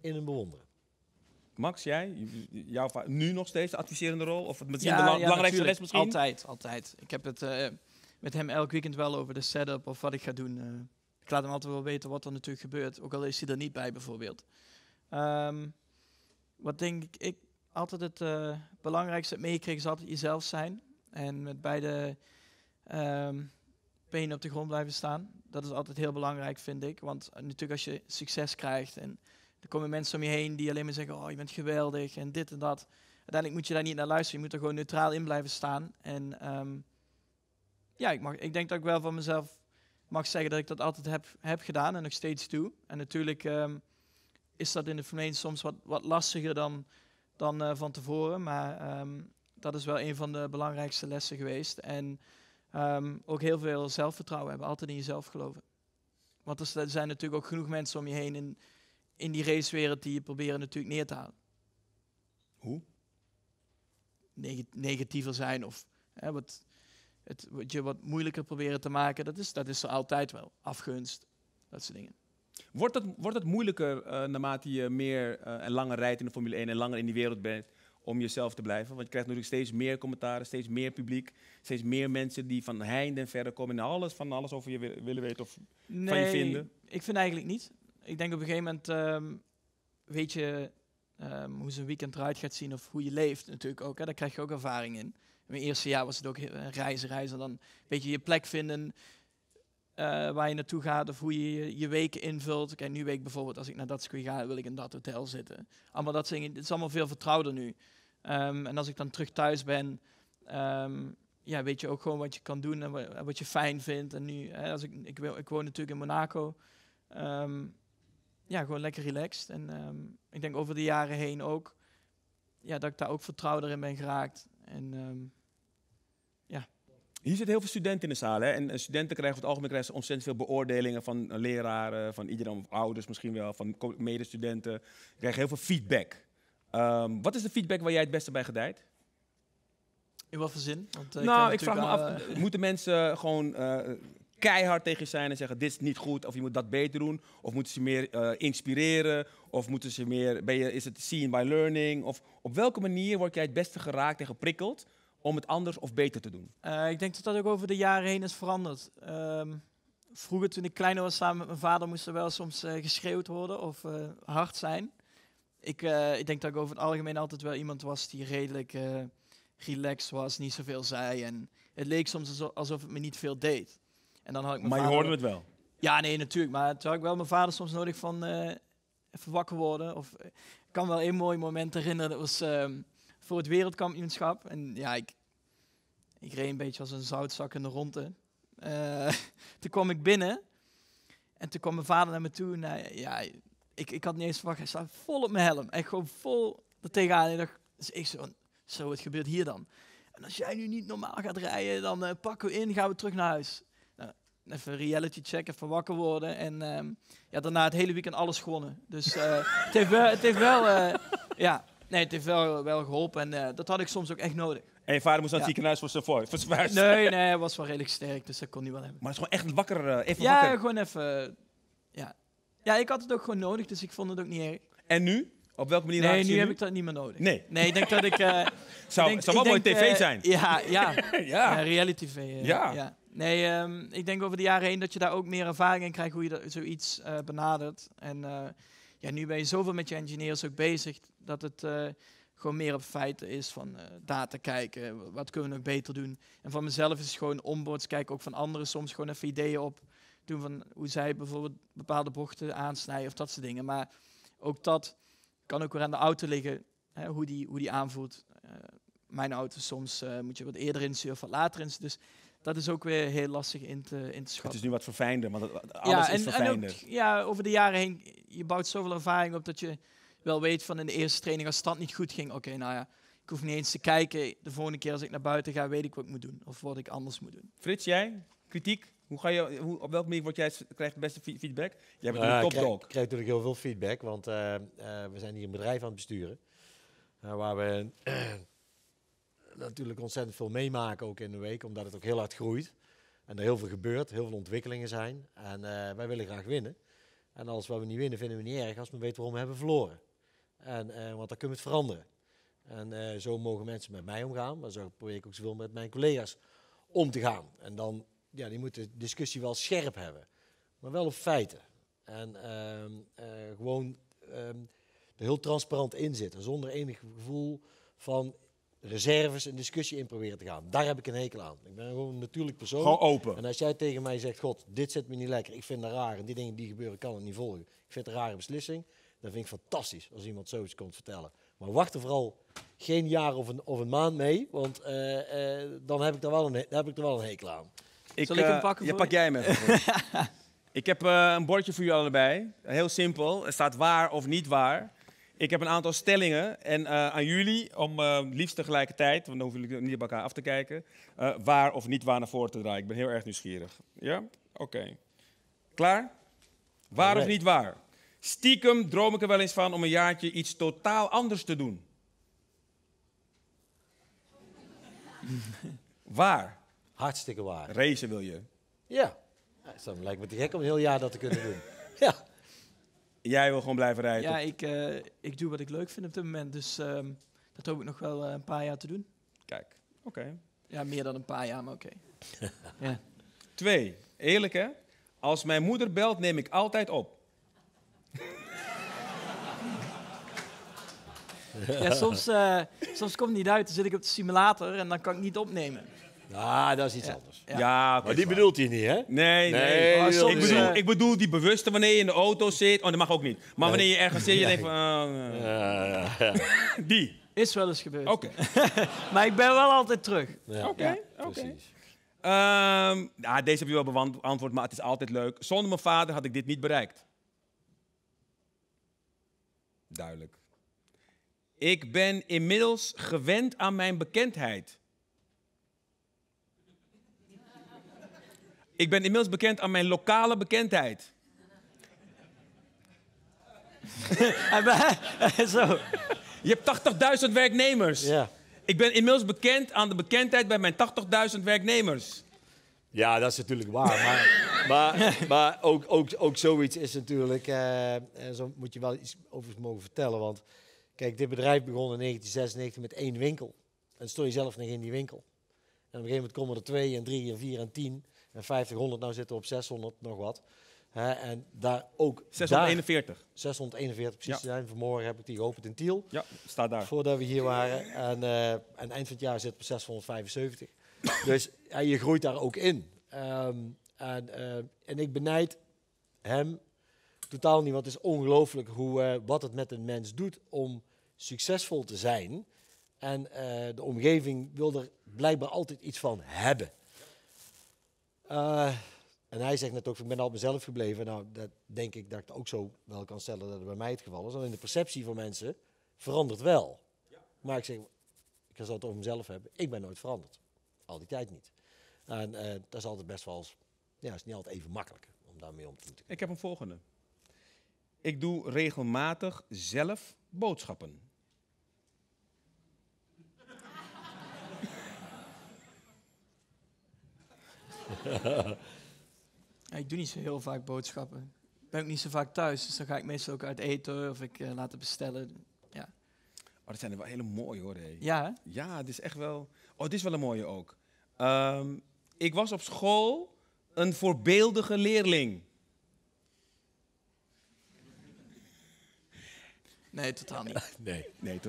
in hem bewonderen. Max, jij, jouw nu nog steeds de adviserende rol? Of misschien de belangrijkste rest misschien? Altijd, altijd. Ik heb het eh, met hem elk weekend wel over de setup of wat ik ga doen. Eh, ik laat hem altijd wel weten wat er natuurlijk gebeurt. Ook al is hij er niet bij bijvoorbeeld. Ehm, wat denk ik, ik altijd het eh, belangrijkste meekreeg is altijd jezelf zijn. En met beide ehm, benen op de grond blijven staan. Dat is altijd heel belangrijk, vind ik. Want natuurlijk als je succes krijgt en er komen mensen om je heen die alleen maar zeggen, oh je bent geweldig en dit en dat. Uiteindelijk moet je daar niet naar luisteren. Je moet er gewoon neutraal in blijven staan. En ehm, ja, ik, mag, ik denk dat ik wel van mezelf mag zeggen dat ik dat altijd heb, heb gedaan en nog steeds doe. En natuurlijk ehm, is dat in de Formule soms wat, wat lastiger dan, dan eh, van tevoren. Maar ehm, dat is wel een van de belangrijkste lessen geweest. En ehm, ook heel veel zelfvertrouwen hebben, altijd in jezelf geloven. Want er zijn natuurlijk ook genoeg mensen om je heen in, in die racewereld die je proberen natuurlijk neer te halen. Hoe? Neg negatiever zijn of hè, wat, het, wat je wat moeilijker proberen te maken. Dat is, dat is er altijd wel. Afgunst, dat soort dingen. Wordt het, wordt moeilijker eh, naarmate je meer eh, en langer rijdt in de Formule 1 en langer in die wereld bent om jezelf te blijven? Want je krijgt natuurlijk steeds meer commentaren, steeds meer publiek, steeds meer mensen die van heinde en verder komen en alles van alles over je willen weten of van je vinden. Ik vind eigenlijk niet. Ik denk op een gegeven moment ehm, weet je um, hoe zo'n weekend eruit gaat zien of hoe je leeft natuurlijk ook. Hè? Daar krijg je ook ervaring in. In mijn eerste jaar was het ook reizen, reizen. Dan weet je je plek vinden. Eh, waar je naartoe gaat of hoe je je, weken invult. Kijk, nu weet ik bijvoorbeeld, als ik naar dat circuit ga, wil ik in dat hotel zitten. Allemaal dat zingen, Het is allemaal veel vertrouwder nu. Ehm, en als ik dan terug thuis ben, ehm, ja, weet je ook gewoon wat je kan doen en wat, je fijn vindt. En nu, hè, als ik, ik, wil, ik woon natuurlijk in Monaco. Ehm, ja, gewoon lekker relaxed. En ik denk over de jaren heen ook, ja, dat ik daar ook vertrouwder in ben geraakt. En hier zitten heel veel studenten in de zaal. Hè? En eh, studenten krijgen over het algemeen krijgen ontzettend veel beoordelingen van eh, leraren, van iedereen, ouders misschien wel, van medestudenten. krijgen heel veel feedback. Ehm, wat is de feedback waar jij het beste bij gedijt? In wat voor zin? Want, eh, nou, ik, vraag me af, moeten mensen gewoon keihard tegen je zijn en zeggen dit is niet goed of je moet dat beter doen? Of moeten ze meer inspireren? Of moeten ze meer, ben je, is het seen by learning? Of op welke manier word jij het beste geraakt en geprikkeld om het anders of beter te doen? Eh, ik denk dat dat ook over de jaren heen is veranderd. Ehm, vroeger, toen ik kleiner was samen met mijn vader, moest er wel soms eh, geschreeuwd worden of eh, hard zijn. Ik, ik denk dat ik over het algemeen altijd wel iemand was die redelijk relaxed was, niet zoveel zei. En het leek soms alsof het me niet veel deed. En dan had ik mijn maar je hoorde het wel? Ja, nee, natuurlijk. Maar toen had ik wel mijn vader soms nodig van even wakker worden. Of, ik kan wel één mooi moment herinneren. Dat was... Ehm, voor het wereldkampioenschap. En ja, ik, ik reed een beetje als een zoutzak in de ronde. Eh, toen kwam ik binnen en toen kwam mijn vader naar me toe. En ja, ik, ik had niet eens verwacht, hij staat vol op mijn helm. Echt gewoon vol er tegenaan. En ik zo, zo, wat gebeurt hier dan? En als jij nu niet normaal gaat rijden, dan eh, pakken we in, gaan we terug naar huis. Nou, even reality checken, even wakker worden. En ehm, ja, daarna het hele weekend alles gewonnen. Dus uh, het heeft wel, het heeft wel ja, Nee, het heeft wel, geholpen en eh, dat had ik soms ook echt nodig. En je vader moest naar het ziekenhuis voor zijn voor, voor Nee, nee, hij was wel redelijk sterk, dus dat kon niet wel hebben. Maar het is gewoon echt wakker, eh, even ja, wakker. Ja, gewoon even, ja. Ja, ik had het ook gewoon nodig, dus ik vond het ook niet erg. En nu? Op welke manier nu, heb ik dat niet meer nodig. Nee. Nee, ik denk dat ik... Eh, zou, zou wel mooi tv zijn. Ja, ja. ja. reality tv. ja. Nee, ehm, ik denk over de jaren heen dat je daar ook meer ervaring in krijgt hoe je dat, zoiets benadert. En ja, nu ben je zoveel met je engineers ook bezig dat het eh, gewoon meer op feiten is van eh, data kijken, wat kunnen we nog beter doen. En van mezelf is het gewoon onboards kijken, ook van anderen soms gewoon even ideeën op doen van hoe zij bijvoorbeeld bepaalde bochten aansnijden of dat soort dingen. Maar ook dat kan ook weer aan de auto liggen, hè, hoe, die, hoe die aanvoelt. Eh, mijn auto soms moet je wat eerder insturen of wat later insturen. Dus dat is ook weer heel lastig in te, in te schatten. Het is nu wat verfijnder, want alles is verfijnder. En ook, ja, over de jaren heen, je bouwt zoveel ervaring op dat je wel weet van in de eerste training, als stand niet goed ging, oké, nou ja, ik hoef niet eens te kijken. De volgende keer als ik naar buiten ga, weet ik wat ik moet doen of wat ik anders moet doen. Frits, jij? Kritiek? Hoe ga je, hoe, op welk manier word jij, krijg je beste feedback? Jij bent een topdog. Ik krijg, natuurlijk heel veel feedback, want eh, eh, we zijn hier een bedrijf aan het besturen. Eh, waar we natuurlijk ontzettend veel meemaken ook in de week, omdat het ook heel hard groeit. En er heel veel gebeurt, heel veel ontwikkelingen zijn. En eh, wij willen graag winnen. En als we niet winnen, vinden we niet erg als we weten waarom we hebben verloren. En, eh, want dan kunnen we het veranderen. En eh, zo mogen mensen met mij omgaan, maar zo probeer ik ook zoveel met mijn collega's om te gaan. En dan, ja, die moeten de discussie wel scherp hebben, maar wel op feiten. En ehm, gewoon ehm, er heel transparant in zitten, zonder enig gevoel van reserves en discussie in proberen te gaan. Daar heb ik een hekel aan. Ik ben gewoon een natuurlijk persoon. Gewoon open. En als jij tegen mij zegt, god, dit zit me niet lekker, ik vind dat raar en die dingen die gebeuren kan het niet volgen. Ik vind het een rare beslissing. Dan vind ik fantastisch als iemand zoiets komt vertellen. Maar wacht er vooral geen jaar of een, of een maand mee, want eh, eh, dan, heb ik er wel een, dan heb ik er wel een hekel aan. Ik, Zal ik hem eh, pakken? pak jij hem even. ik heb een bordje voor jullie allebei. Heel simpel. Er staat waar of niet waar. Ik heb een aantal stellingen en eh, aan jullie om eh, liefst tegelijkertijd, want dan hoeven jullie niet bij elkaar af te kijken, eh, waar of niet waar naar voren te draaien. Ik ben heel erg nieuwsgierig. Ja? Oké. Klaar? Waar of niet waar? Stiekem droom ik er wel eens van om een jaartje iets totaal anders te doen. waar? Hartstikke waar. Racen wil je? Ja. lijkt me te gek om een heel jaar dat te kunnen doen. ja. Jij wil gewoon blijven rijden? Ja, ik, eh, ik doe wat ik leuk vind op dit moment. Dus ehm, dat hoop ik nog wel eh, een paar jaar te doen. Kijk, oké. Ja, meer dan een paar jaar, maar oké. ja. Twee, eerlijk hè? Als mijn moeder belt, neem ik altijd op. ja, soms, eh, soms komt het niet uit. Dan zit ik op de simulator en dan kan ik niet opnemen. Ah, dat is iets anders. Ja, maar die bedoelt hij niet, hè? Nee, nee. ik, bedoel, eh, ik bedoel die bewuste wanneer je in de auto zit. Oh, dat mag ook niet. Maar wanneer je ergens zit, je denkt van... Oh, eh. die. Is wel eens gebeurd. Oké. maar ik ben wel altijd terug. Oké, precies. Ehm, ja, deze heb je wel beantwoord, maar het is altijd leuk. Zonder mijn vader had ik dit niet bereikt. Duidelijk. Ik ben inmiddels gewend aan mijn bekendheid. Ik ben inmiddels bekend aan mijn lokale bekendheid. Ah, zo. Je hebt 80.000 werknemers. Ja. Ik ben inmiddels bekend aan de bekendheid bij mijn 80.000 werknemers. Ja, dat is natuurlijk waar. Maar, maar, maar ook, ook, ook zoiets is natuurlijk. Uh, zo moet je wel iets over mogen vertellen. Want kijk, dit bedrijf begon in 1996 met één winkel. En stoor je zelf nog in die winkel. En op een gegeven moment komen er twee en drie en vier en tien. En 500, nou zitten we op 600 nog wat. en daar ook. 641. 641, precies ja. zijn. Vanmorgen heb ik die geopend in Tiel. Ja, staat daar. Voordat we hier waren. En, eh, en eind van het jaar zit op 675. dus je groeit daar ook in. Ehm, en, eh, en ik benijd hem totaal niet, want het is ongelooflijk hoe, eh, wat het met een mens doet om succesvol te zijn. En de omgeving wil er blijkbaar altijd iets van hebben. Eh, en hij zegt net ook, ik ben al mezelf gebleven. Nou, dat denk ik dat ik het ook zo wel kan stellen dat het bij mij het geval is. Alleen de perceptie van mensen verandert wel. Ja. Maar ik zeg, ik zal het over mezelf hebben. Ik ben nooit veranderd. Al die tijd niet. En eh, dat is altijd best wel, eens, ja, is niet altijd even makkelijk om daarmee om te moeten. Ik heb een volgende. Ik doe regelmatig zelf boodschappen. ik doe niet zo heel vaak boodschappen. Ik ben ook niet zo vaak thuis, dus dan ga ik meestal ook uit eten of ik eh, laat laten bestellen. Ja. Oh, dat zijn er wel hele mooie hoor. Hey. Ja? Ja, het is echt wel... Oh, het is wel een mooie ook. Ehm, ik was op school een voorbeeldige leerling. Nee, totaal niet. Nee. Nee,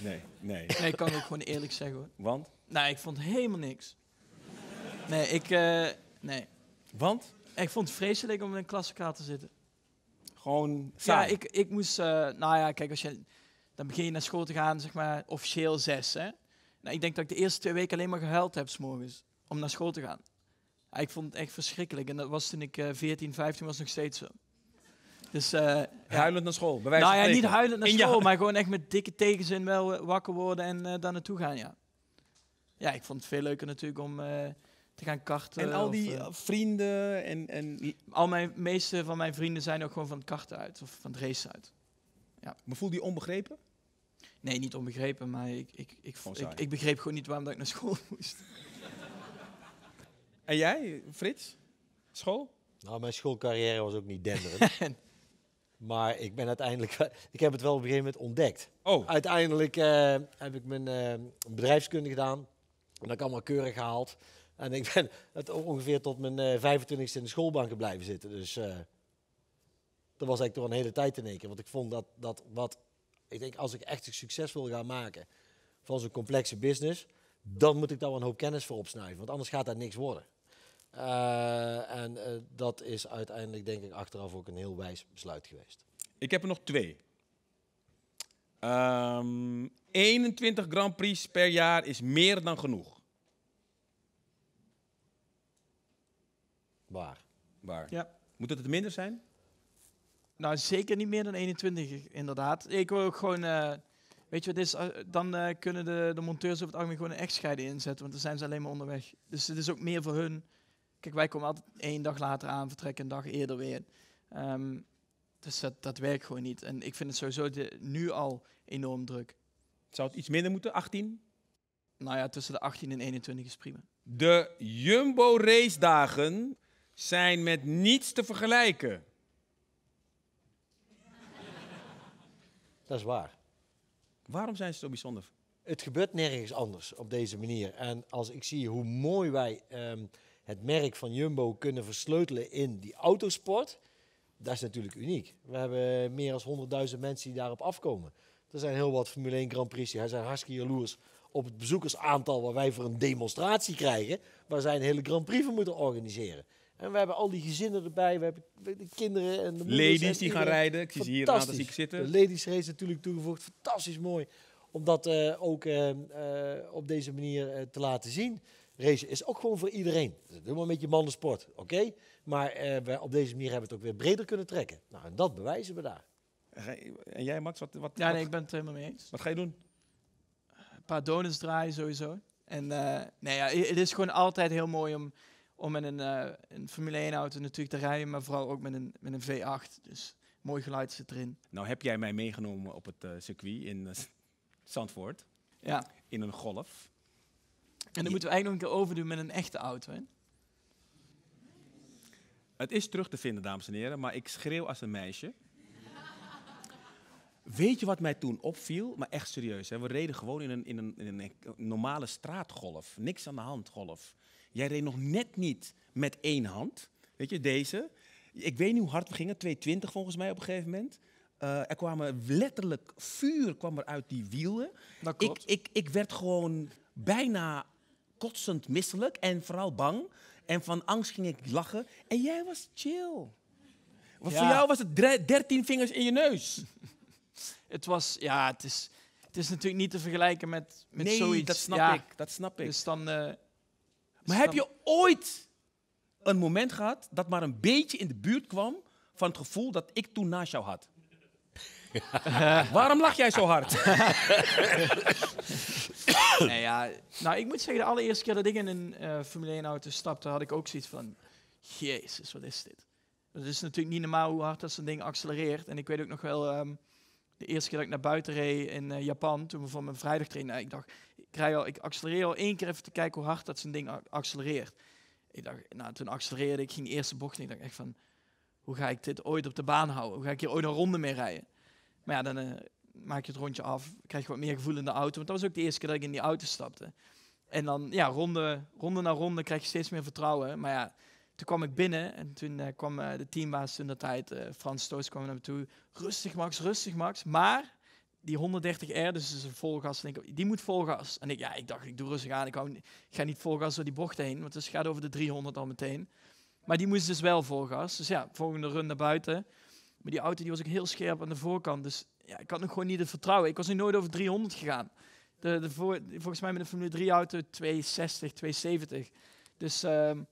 nee, nee. Nee, ik kan ook gewoon eerlijk zeggen hoor. Want? Nee, nou, ik vond helemaal niks. Nee, ik... Eh, nee. Want? Ik vond het vreselijk om in een klaslokaal te zitten. Gewoon Ja, ik, ik moest... Uh, nou ja, kijk, als je... Dan begin je naar school te gaan, zeg maar, officieel zes, hè. Nou, ik denk dat ik de eerste twee weken alleen maar gehuild heb, s'morgens. Om naar school te gaan. Ja, ik vond het echt verschrikkelijk. En dat was toen ik uh, 14, 15 was nog steeds zo. Dus, uh, huilend naar school, bij Nou ja, niet huilend naar school, maar gewoon echt met dikke tegenzin wel wakker worden en uh, daar naartoe gaan, ja. Ja, ik vond het veel leuker natuurlijk om te gaan karten. En al die eh, eh, vrienden en, en... Al mijn meeste van mijn vrienden zijn ook gewoon van het karten uit of van het race uit. Ja. Maar voel je onbegrepen? Nee, niet onbegrepen, maar ik, ik, ik, ik, ik begreep gewoon niet waarom dat ik naar school moest. en jij, Frits? School? Nou, mijn schoolcarrière was ook niet denderend. maar ik ben uiteindelijk... Ik heb het wel op een gegeven moment ontdekt. Oh. Uiteindelijk eh, heb ik mijn bedrijfskunde gedaan. En dat heb ik allemaal keurig gehaald. En ik ben het ongeveer tot mijn 25ste eh, in de schoolbanken blijven zitten. Dus eh, dat was eigenlijk door een hele tijd in één keer. Want ik vond dat, dat wat, ik denk als ik echt succes wil gaan maken van zo'n complexe business, dan moet ik daar wel een hoop kennis voor opsnuiven. Want anders gaat dat niks worden. Eh, en dat is uiteindelijk denk ik achteraf ook een heel wijs besluit geweest. Ik heb er nog twee. 21 ehm, Grand Prix per jaar is meer dan genoeg. Waar? Waar? Ja. Moet het het minder zijn? Nou, zeker niet meer dan 21, inderdaad. Ik wil ook gewoon... Eh, weet je wat is? Eh, dan eh, kunnen de, de monteurs op het algemeen gewoon een echtscheiding inzetten. Want dan zijn ze alleen maar onderweg. Dus het is ook meer voor hun... Kijk, wij komen altijd één dag later aan, vertrekken een dag eerder weer. Ehm, dus dat, dat werkt gewoon niet. En ik vind het sowieso nu al enorm druk. Zou het iets minder moeten, 18? Nou ja, tussen de 18 en 21 is prima. De Jumbo racedagen zijn met niets te vergelijken. Dat is waar. Waarom zijn ze zo bijzonder? Het gebeurt nergens anders op deze manier. En als ik zie hoe mooi wij ehm, het merk van Jumbo kunnen versleutelen in die autosport, dat is natuurlijk uniek. We hebben meer dan 100.000 mensen die daarop afkomen. Er zijn heel wat Formule 1 Grand Prix. Hij zijn hartstikke jaloers op het bezoekersaantal wat wij voor een demonstratie krijgen, waar zij een hele Grand Prix moeten organiseren. En we hebben al die gezinnen erbij. We hebben de kinderen en de Ladies en die gaan rijden. Ik zie ze hier aan de ziek zitten. De ladies race natuurlijk toegevoegd. Fantastisch mooi. Om dat eh, ook eh, eh, op deze manier te laten zien. Race is ook gewoon voor iedereen. Het is helemaal een beetje mannensport, oké? Maar op deze manier hebben we het ook weer breder kunnen trekken. Nou, en dat bewijzen we daar. En jij, Max, wat... wat ja, nee, ik ben het helemaal mee eens. Wat ga je doen? Een paar donuts draaien sowieso. En nee, ja, het is gewoon altijd heel mooi om om met een, eh, een Formule 1-auto natuurlijk te rijden, maar vooral ook met een, met een V8. Dus mooi geluid zit erin. Nou heb jij mij meegenomen op het eh, circuit in eh, Zandvoort. Ja. In een golf. En dan moeten we eigenlijk nog een keer overdoen met een echte auto, Het is terug te vinden, dames en heren, maar ik schreeuw als een meisje. Weet je wat mij toen opviel? Maar echt serieus, hè? we reden gewoon in een, in, een, in een normale straatgolf. Niks aan de hand golf. Jij reed nog net niet met één hand. Weet je, deze. Ik weet niet hoe hard we gingen, 220 volgens mij op een gegeven moment. Uh, er kwamen letterlijk vuur kwam er uit die wielen. Ik, ik, ik werd gewoon bijna kotsend misselijk en vooral bang. En van angst ging ik lachen. En jij was chill. voor jou was het 13 vingers in je neus. het was, ja, het is, het is natuurlijk niet te vergelijken met, met nee, zoiets. dat snap ik. Dat snap ik. Dus dan... Eh, maar heb je ooit een moment gehad dat maar een beetje in de buurt kwam van het gevoel dat ik toen naast jou had? Waarom lach jij zo hard? nee, ja, nou, ik moet zeggen, de allereerste keer dat ik in een uh, Formule 1-auto stapte, had ik ook zoiets van... Jezus, wat is dit? Het is natuurlijk niet normaal hoe hard dat zo'n ding accelereert. En ik weet ook nog wel, ehm, de eerste keer dat ik naar buiten reed in eh, Japan, toen we van mijn vrijdag trainen, nou, ik dacht, al, ik accelereer al één keer even te kijken hoe hard dat zijn ding accelereert. Ik dacht, nou, toen accelereerde ik, ging de eerste bocht en ik dacht echt van, hoe ga ik dit ooit op de baan houden? Hoe ga ik hier ooit een ronde mee rijden? Maar ja, dan eh, maak je het rondje af, krijg je wat meer gevoel in de auto. Want dat was ook de eerste keer dat ik in die auto stapte. En dan, ja, ronde, ronde na ronde krijg je steeds meer vertrouwen. Maar ja, toen kwam ik binnen en toen eh, kwam eh, de teambaas toen de tijd, Frans Stoos, kwam naar me toe. Rustig Max, rustig Max. Maar die 130R, dus is een volgas, denk ik, die moet volgas. En ik, ja, ik dacht, ik doe rustig aan, ik, ga niet volgas door die bocht heen, want het gaat over de 300 al meteen. Maar die moest dus wel volgas. Dus ja, volgende run naar buiten. Maar die auto die was ook heel scherp aan de voorkant, dus ja, ik had nog gewoon niet het vertrouwen. Ik was nu nooit over 300 gegaan. De, de voor, volgens mij met een Formule 3 auto 260, 270. Dus um,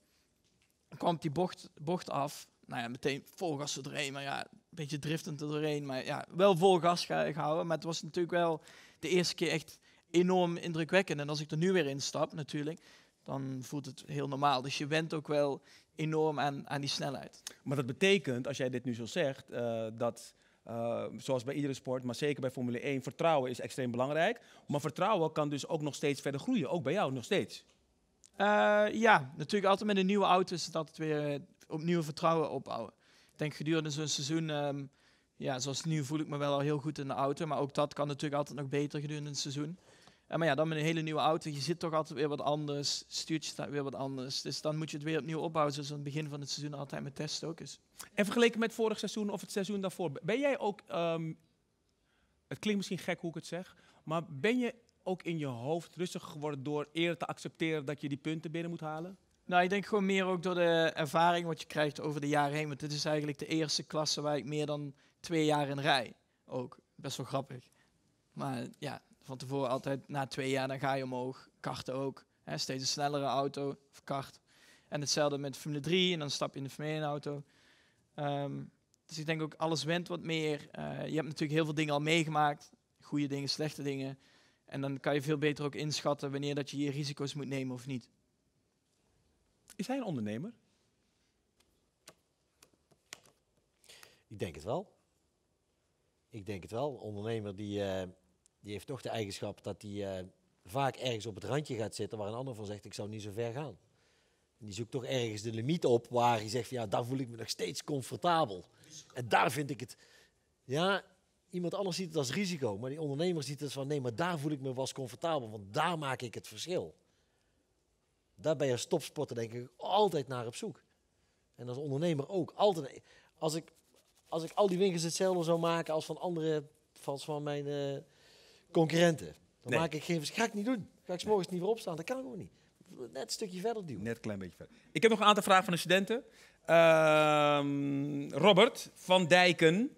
kwam die bocht, bocht af. Nou ja, meteen volgas erin. maar ja, beetje driftend er doorheen. Maar ja, wel vol gas gehouden. Maar het was natuurlijk wel de eerste keer echt enorm indrukwekkend. En als ik er nu weer in stap natuurlijk, dan voelt het heel normaal. Dus je went ook wel enorm aan, aan die snelheid. Maar dat betekent, als jij dit nu zo zegt, eh, dat... Eh, zoals bij iedere sport, maar zeker bij Formule 1, vertrouwen is extreem belangrijk. Maar vertrouwen kan dus ook nog steeds verder groeien, ook bij jou nog steeds. Eh, ja, natuurlijk altijd met een nieuwe auto is het weer opnieuw vertrouwen opbouwen denk gedurende zo'n seizoen, ehm, ja, zoals nu voel ik me wel al heel goed in de auto. Maar ook dat kan natuurlijk altijd nog beter gedurende het seizoen. En eh, maar ja, dan met een hele nieuwe auto, je zit toch altijd weer wat anders, stuurtje staat weer wat anders. Dus dan moet je het weer opnieuw opbouwen, zoals aan het begin van het seizoen altijd met testen ook is. En vergeleken met vorig seizoen of het seizoen daarvoor, ben jij ook, ehm, het klinkt misschien gek hoe ik het zeg, maar ben je ook in je hoofd rustig geworden door eerder te accepteren dat je die punten binnen moet halen? Nou, ik denk gewoon meer ook door de ervaring wat je krijgt over de jaren heen. Want dit is eigenlijk de eerste klasse waar ik meer dan twee jaar in rij. Ook best wel grappig. Maar ja, van tevoren altijd na twee jaar dan ga je omhoog. Karten ook. Hè, steeds een snellere auto of kart. En hetzelfde met Formule 3 en dan stap je in de Formule 1 auto. Ehm, dus ik denk ook alles wendt wat meer. Eh, je hebt natuurlijk heel veel dingen al meegemaakt. Goede dingen, slechte dingen. En dan kan je veel beter ook inschatten wanneer dat je je risico's moet nemen of niet. Is hij een ondernemer? Ik denk het wel. Ik denk het wel. Een ondernemer die, eh, die heeft toch de eigenschap dat hij eh, vaak ergens op het randje gaat zitten waar een ander van zegt ik zou niet zo ver gaan. En die zoekt toch ergens de limiet op waar hij zegt ja, daar voel ik me nog steeds comfortabel. En daar vind ik het. Ja, iemand anders ziet het als risico, maar die ondernemer ziet het van nee, maar daar voel ik me wel comfortabel, want daar maak ik het verschil. Daar ben je als topsporter denk ik altijd naar op zoek. En als ondernemer ook. Altijd. Als ik, als ik al die winkels hetzelfde zou maken als van andere, van mijn eh, concurrenten. Dan maak ik geen Ga ik niet doen. Ga ik s morgens niet weer opstaan. Dat kan gewoon niet. Net een stukje verder doen Net een klein beetje verder. Ik heb nog een aantal vragen van de studenten. Ehm, Robert van Dijken.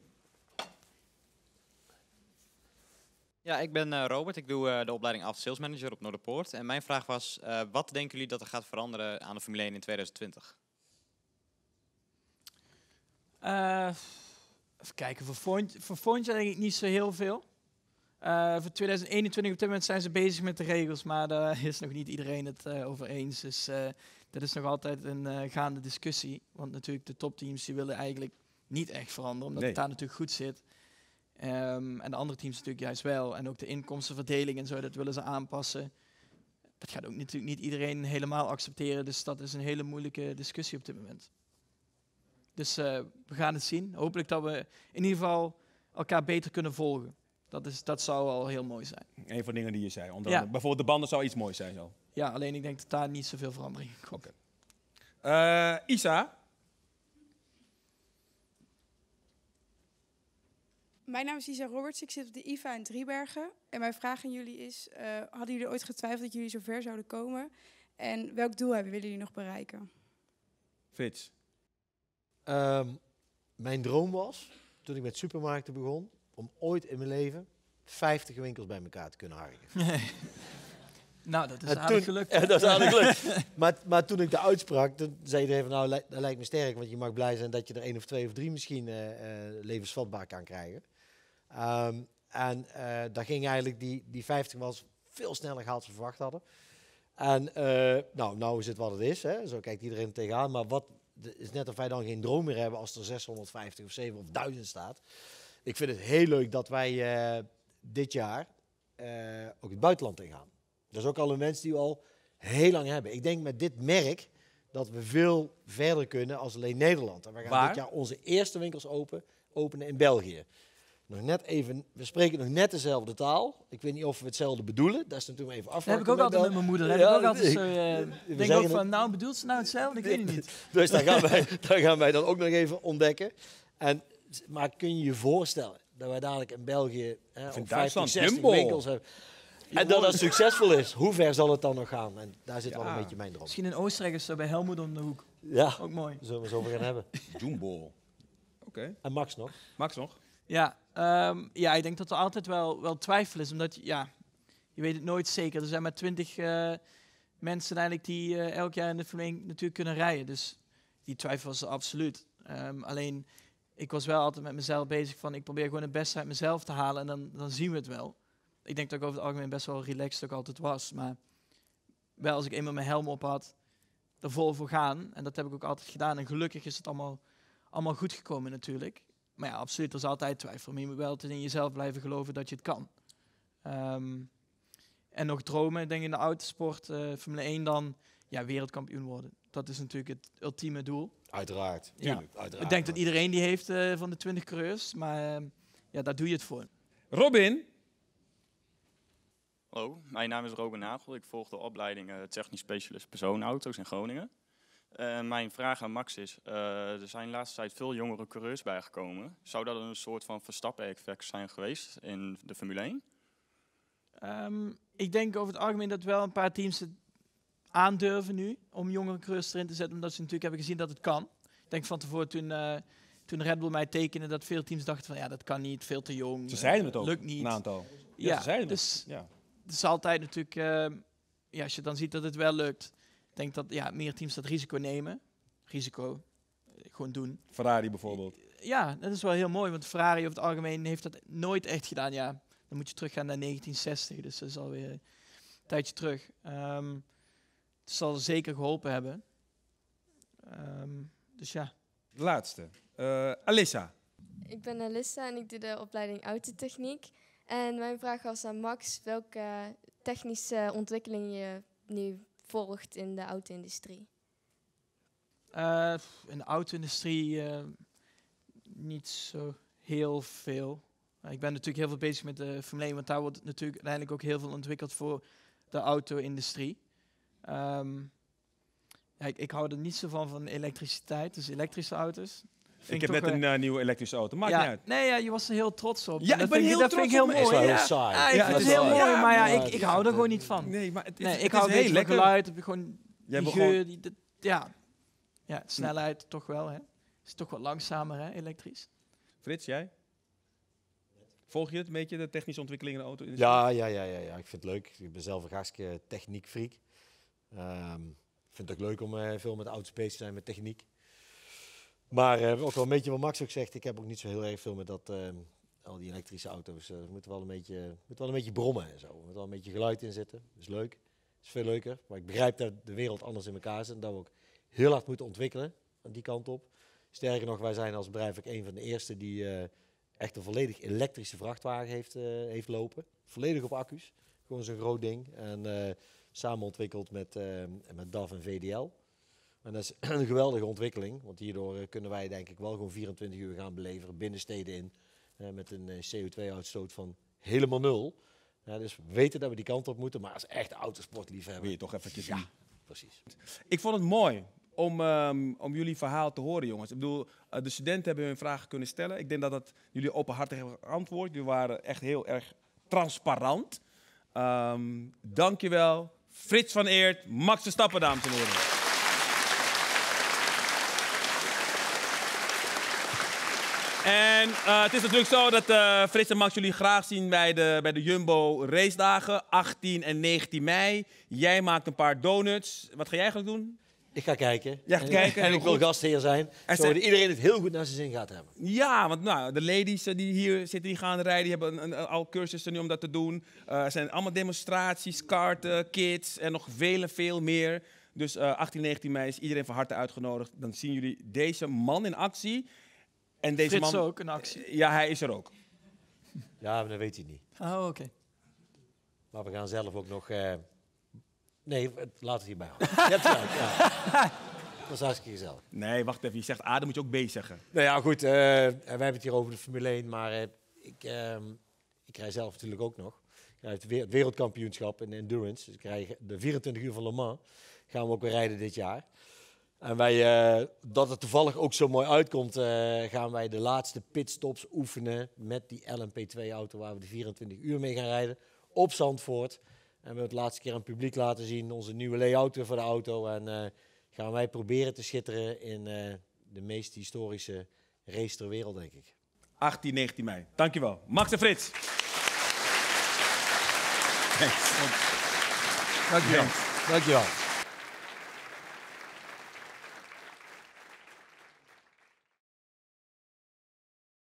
Ja, ik ben eh, Robert. Ik doe eh, de opleiding af Sales Manager op Noorderpoort. En mijn vraag was, eh, wat denken jullie dat er gaat veranderen aan de Formule 1 in 2020? even kijken, voor volgend, voor volgend denk ik niet zo heel veel. voor 2021 op dit moment zijn ze bezig met de regels, maar daar is nog niet iedereen het over eens. Dus dat is nog altijd een gaande discussie. Want natuurlijk de topteams die willen eigenlijk niet echt veranderen, omdat het daar natuurlijk goed zit. Ehm, en de andere teams natuurlijk juist wel. En ook de inkomstenverdeling en zo, dat willen ze aanpassen. Dat gaat ook natuurlijk niet iedereen helemaal accepteren. Dus dat is een hele moeilijke discussie op dit moment. Dus eh, we gaan het zien. Hopelijk dat we in ieder geval elkaar beter kunnen volgen. Dat, is, dat zou al heel mooi zijn. Een van de dingen die je zei. bijvoorbeeld de banden zou iets moois zijn. Zo. Ja, alleen ik denk dat daar niet zoveel verandering komt. Okay. Eh, Isa, Mijn naam is Isa Roberts, ik zit op de IVA in Driebergen. En mijn vraag aan jullie is, eh, hadden jullie ooit getwijfeld dat jullie zo ver zouden komen? En welk doel hebben jullie nog bereiken? Frits. Ehm, mijn droom was, toen ik met supermarkten begon, om ooit in mijn leven 50 winkels bij elkaar te kunnen harken. Nee. Nou, dat is aardig gelukt. dat is aardig gelukt. maar, maar toen ik de uitsprak, toen zei iedereen nou, dat lijkt me sterk. Want je mag blij zijn dat je er één of twee of drie misschien eh, eh, levensvatbaar kan krijgen. Ehm, en uh, daar ging eigenlijk die, die 50 was veel sneller gehaald dan we verwacht hadden. En eh, nou, nou is het wat het is, hè? zo kijkt iedereen tegenaan. Maar wat is net of wij dan geen droom meer hebben als er 650 of 7 of 1000 staat. Ik vind het heel leuk dat wij eh, dit jaar ook het buitenland ingaan. Dat is ook al een wens die we al heel lang hebben. Ik denk met dit merk dat we veel verder kunnen als alleen Nederland. En we gaan dit jaar onze eerste winkels open, openen in België nog net even, we spreken nog net dezelfde taal. Ik weet niet of we hetzelfde bedoelen. Dat is natuurlijk even af. heb ik ook altijd met mijn moeder. Heb ik eh, ook altijd denk ook van, nou bedoelt ze nou hetzelfde? Ik weet het niet. dus daar gaan, wij, daar gaan wij dan ook nog even ontdekken. En, maar kun je je voorstellen dat wij dadelijk in België hè, 15, 16 winkels hebben... En dat dat succesvol is, hoe ver zal het dan nog gaan? En daar zit wel een beetje mijn droom. Misschien in Oostenrijk is zo bij Helmoet om de hoek. Ja, ook mooi. Zullen we zo over gaan hebben. Jumbo. Oké. En Max nog? Max nog? Ja, Ehm, ja, ik denk dat er altijd wel, wel twijfel is, omdat ja, je weet het nooit zeker. Er zijn maar twintig eh, mensen eigenlijk die eh, elk jaar in de Formule natuurlijk kunnen rijden. Dus die twijfel was er absoluut. Ehm, alleen, ik was wel altijd met mezelf bezig van, ik probeer gewoon het beste uit mezelf te halen en dan, dan zien we het wel. Ik denk dat ik over het algemeen best wel relaxed ook altijd was. Maar wel als ik eenmaal mijn helm op had, er vol voor gaan. En dat heb ik ook altijd gedaan. En gelukkig is het allemaal, allemaal goed gekomen natuurlijk. Maar ja, absoluut, er is altijd twijfel. Maar je moet wel in jezelf blijven geloven dat je het kan. Ehm, en nog dromen, ik denk in de autosport, uh, Formule 1 dan, ja, wereldkampioen worden. Dat is natuurlijk het ultieme doel. Uiteraard, tuurlijk, ja. uiteraard. Ik denk dat iedereen die heeft eh, van de 20 coureurs, maar ehm, ja, daar doe je het voor. Robin? Hallo, mijn naam is Robin Nagel. Ik volg de opleiding eh, Technisch Specialist Personenauto's in Groningen. Eh, mijn vraag aan Max is, eh, er zijn de laatste tijd veel jongere coureurs bijgekomen. Zou dat een soort van Verstappen-effect zijn geweest in de Formule 1? Ehm, ik denk over het algemeen dat wel een paar teams het aandurven nu om jongere coureurs erin te zetten, omdat ze natuurlijk hebben gezien dat het kan. Ik denk van tevoren toen, eh, toen Red Bull mij tekende dat veel teams dachten van ja, dat kan niet, veel te jong. Ze zeiden het ook, lukt niet. een aantal. Ja, ze zeiden dus het. Ja. is altijd natuurlijk, ja, als je dan ziet dat het wel lukt, denk dat ja, meer teams dat risico nemen. Risico, eh, gewoon doen. Ferrari bijvoorbeeld. Ja, dat is wel heel mooi, want Ferrari over het algemeen heeft dat nooit echt gedaan. Ja, dan moet je teruggaan naar 1960, dus dat is alweer een tijdje terug. Ehm, het zal zeker geholpen hebben. Ehm, dus ja. De laatste, eh, Alissa. Ik ben Alissa en ik doe de opleiding autotechniek. En mijn vraag was aan Max welke technische ontwikkelingen je nu volgt in de auto-industrie? Eh, in de auto-industrie eh, niet zo heel veel. Eh, ik ben natuurlijk heel veel bezig met de Formule 1, want daar wordt natuurlijk uiteindelijk ook heel veel ontwikkeld voor de auto-industrie. Ehm, ik, ik, hou er niet zo van van elektriciteit, dus elektrische auto's ik heb net een eh, nieuwe elektrische auto. Maakt ja. niet uit. Nee, ja, je was er heel trots op. Ja, dat ik ben heel dat trots vind ik heel mooi. Is oh, heel saai. Ja, ik heel mooi, maar ja, ik, ik hou er gewoon niet van. Nee, maar het, is, nee, ik hou heel lekker geluid. Gewoon die geur, ja. ja, snelheid toch wel. Hè. Is toch wat langzamer, hè, elektrisch. Frits, jij? Volg je het een beetje, de technische ontwikkelingen in de auto? ja, ja, ja, ja, ja, ik vind het leuk. Ik ben zelf een gastje techniekfreak. Um, ik vind het ook leuk om eh, veel met auto's bezig te zijn, met techniek. Maar uh, ook wel een beetje wat Max ook zegt, ik heb ook niet zo heel erg veel met dat, ehm, al die elektrische auto's. Uh, er moet wel, een beetje, moet wel een beetje brommen en zo. Er moet wel een beetje geluid in zitten. Dat is leuk. Dat is veel leuker. Maar ik begrijp dat de wereld anders in elkaar zit en dat we ook heel hard moeten ontwikkelen aan die kant op. Sterker nog, wij zijn als bedrijf een van de eerste die eh, echt een volledig elektrische vrachtwagen heeft, heeft lopen. Volledig op accu's. Gewoon zo'n groot ding. En samen ontwikkeld met, met DAF en VDL. En dat is een geweldige ontwikkeling, want hierdoor eh, kunnen wij denk ik wel gewoon 24 uur gaan beleveren binnensteden in. met een eh, CO2-uitstoot van helemaal nul. Ja, dus we weten dat we die kant op moeten, maar als echt autosport hebben. Wil je toch eventjes Ja, precies. Ik vond het mooi om, ehm, om jullie verhaal te horen, jongens. Ik bedoel, eh, de studenten hebben hun vragen kunnen stellen. Ik denk dat, dat jullie openhartig hebben geantwoord. Jullie waren echt heel erg transparant. Um, dankjewel, Frits van Eert, Max Verstappen, dames en heren. En eh, het is natuurlijk zo dat uh, Frits en Max jullie graag zien bij de, bij de Jumbo racedagen. 18 en 19 mei. Jij maakt een paar donuts. Wat ga jij eigenlijk doen? Ik ga kijken. Ja, en, kijken. En ik wil gastheer zijn. En zodat iedereen het heel goed naar zijn zin gaat hebben. Ja, want nou, de ladies eh, die hier zitten, die gaan rijden, die hebben al cursussen nu om dat te doen. er zijn allemaal demonstraties, kaarten, kids en nog vele, veel meer. Dus uh, 18, 19 mei is iedereen van harte uitgenodigd. Dan zien jullie deze man in actie. En deze man. ook een actie. Ja, hij is er ook. Ja, maar dat weet hij niet. Oh, oké. Maar we gaan zelf ook nog. Eh, nee, laat het hierbij houden. Je ja. Dat is hartstikke gezellig. Nee, wacht even. Je zegt A, dan moet je ook B zeggen. Nou ja, goed. Eh, wij hebben het hier over de Formule 1, maar eh, ik, ehm, ik rij zelf natuurlijk ook nog. Ik rij het wereldkampioenschap in endurance. Dus ik rij de 24 uur van Le Mans. Gaan we ook weer rijden dit jaar. En wij, eh, dat het toevallig ook zo mooi uitkomt, eh, gaan wij de laatste pitstops oefenen met die LMP2-auto waar we de 24 uur mee gaan rijden op Zandvoort. En we het laatste keer aan het publiek laten zien onze nieuwe layout voor de auto. En eh, gaan wij proberen te schitteren in de meest historische race ter wereld, denk ik. 18, 19 mei. Dankjewel. Max de Frits. Thanks. Dankjewel. Dankjewel.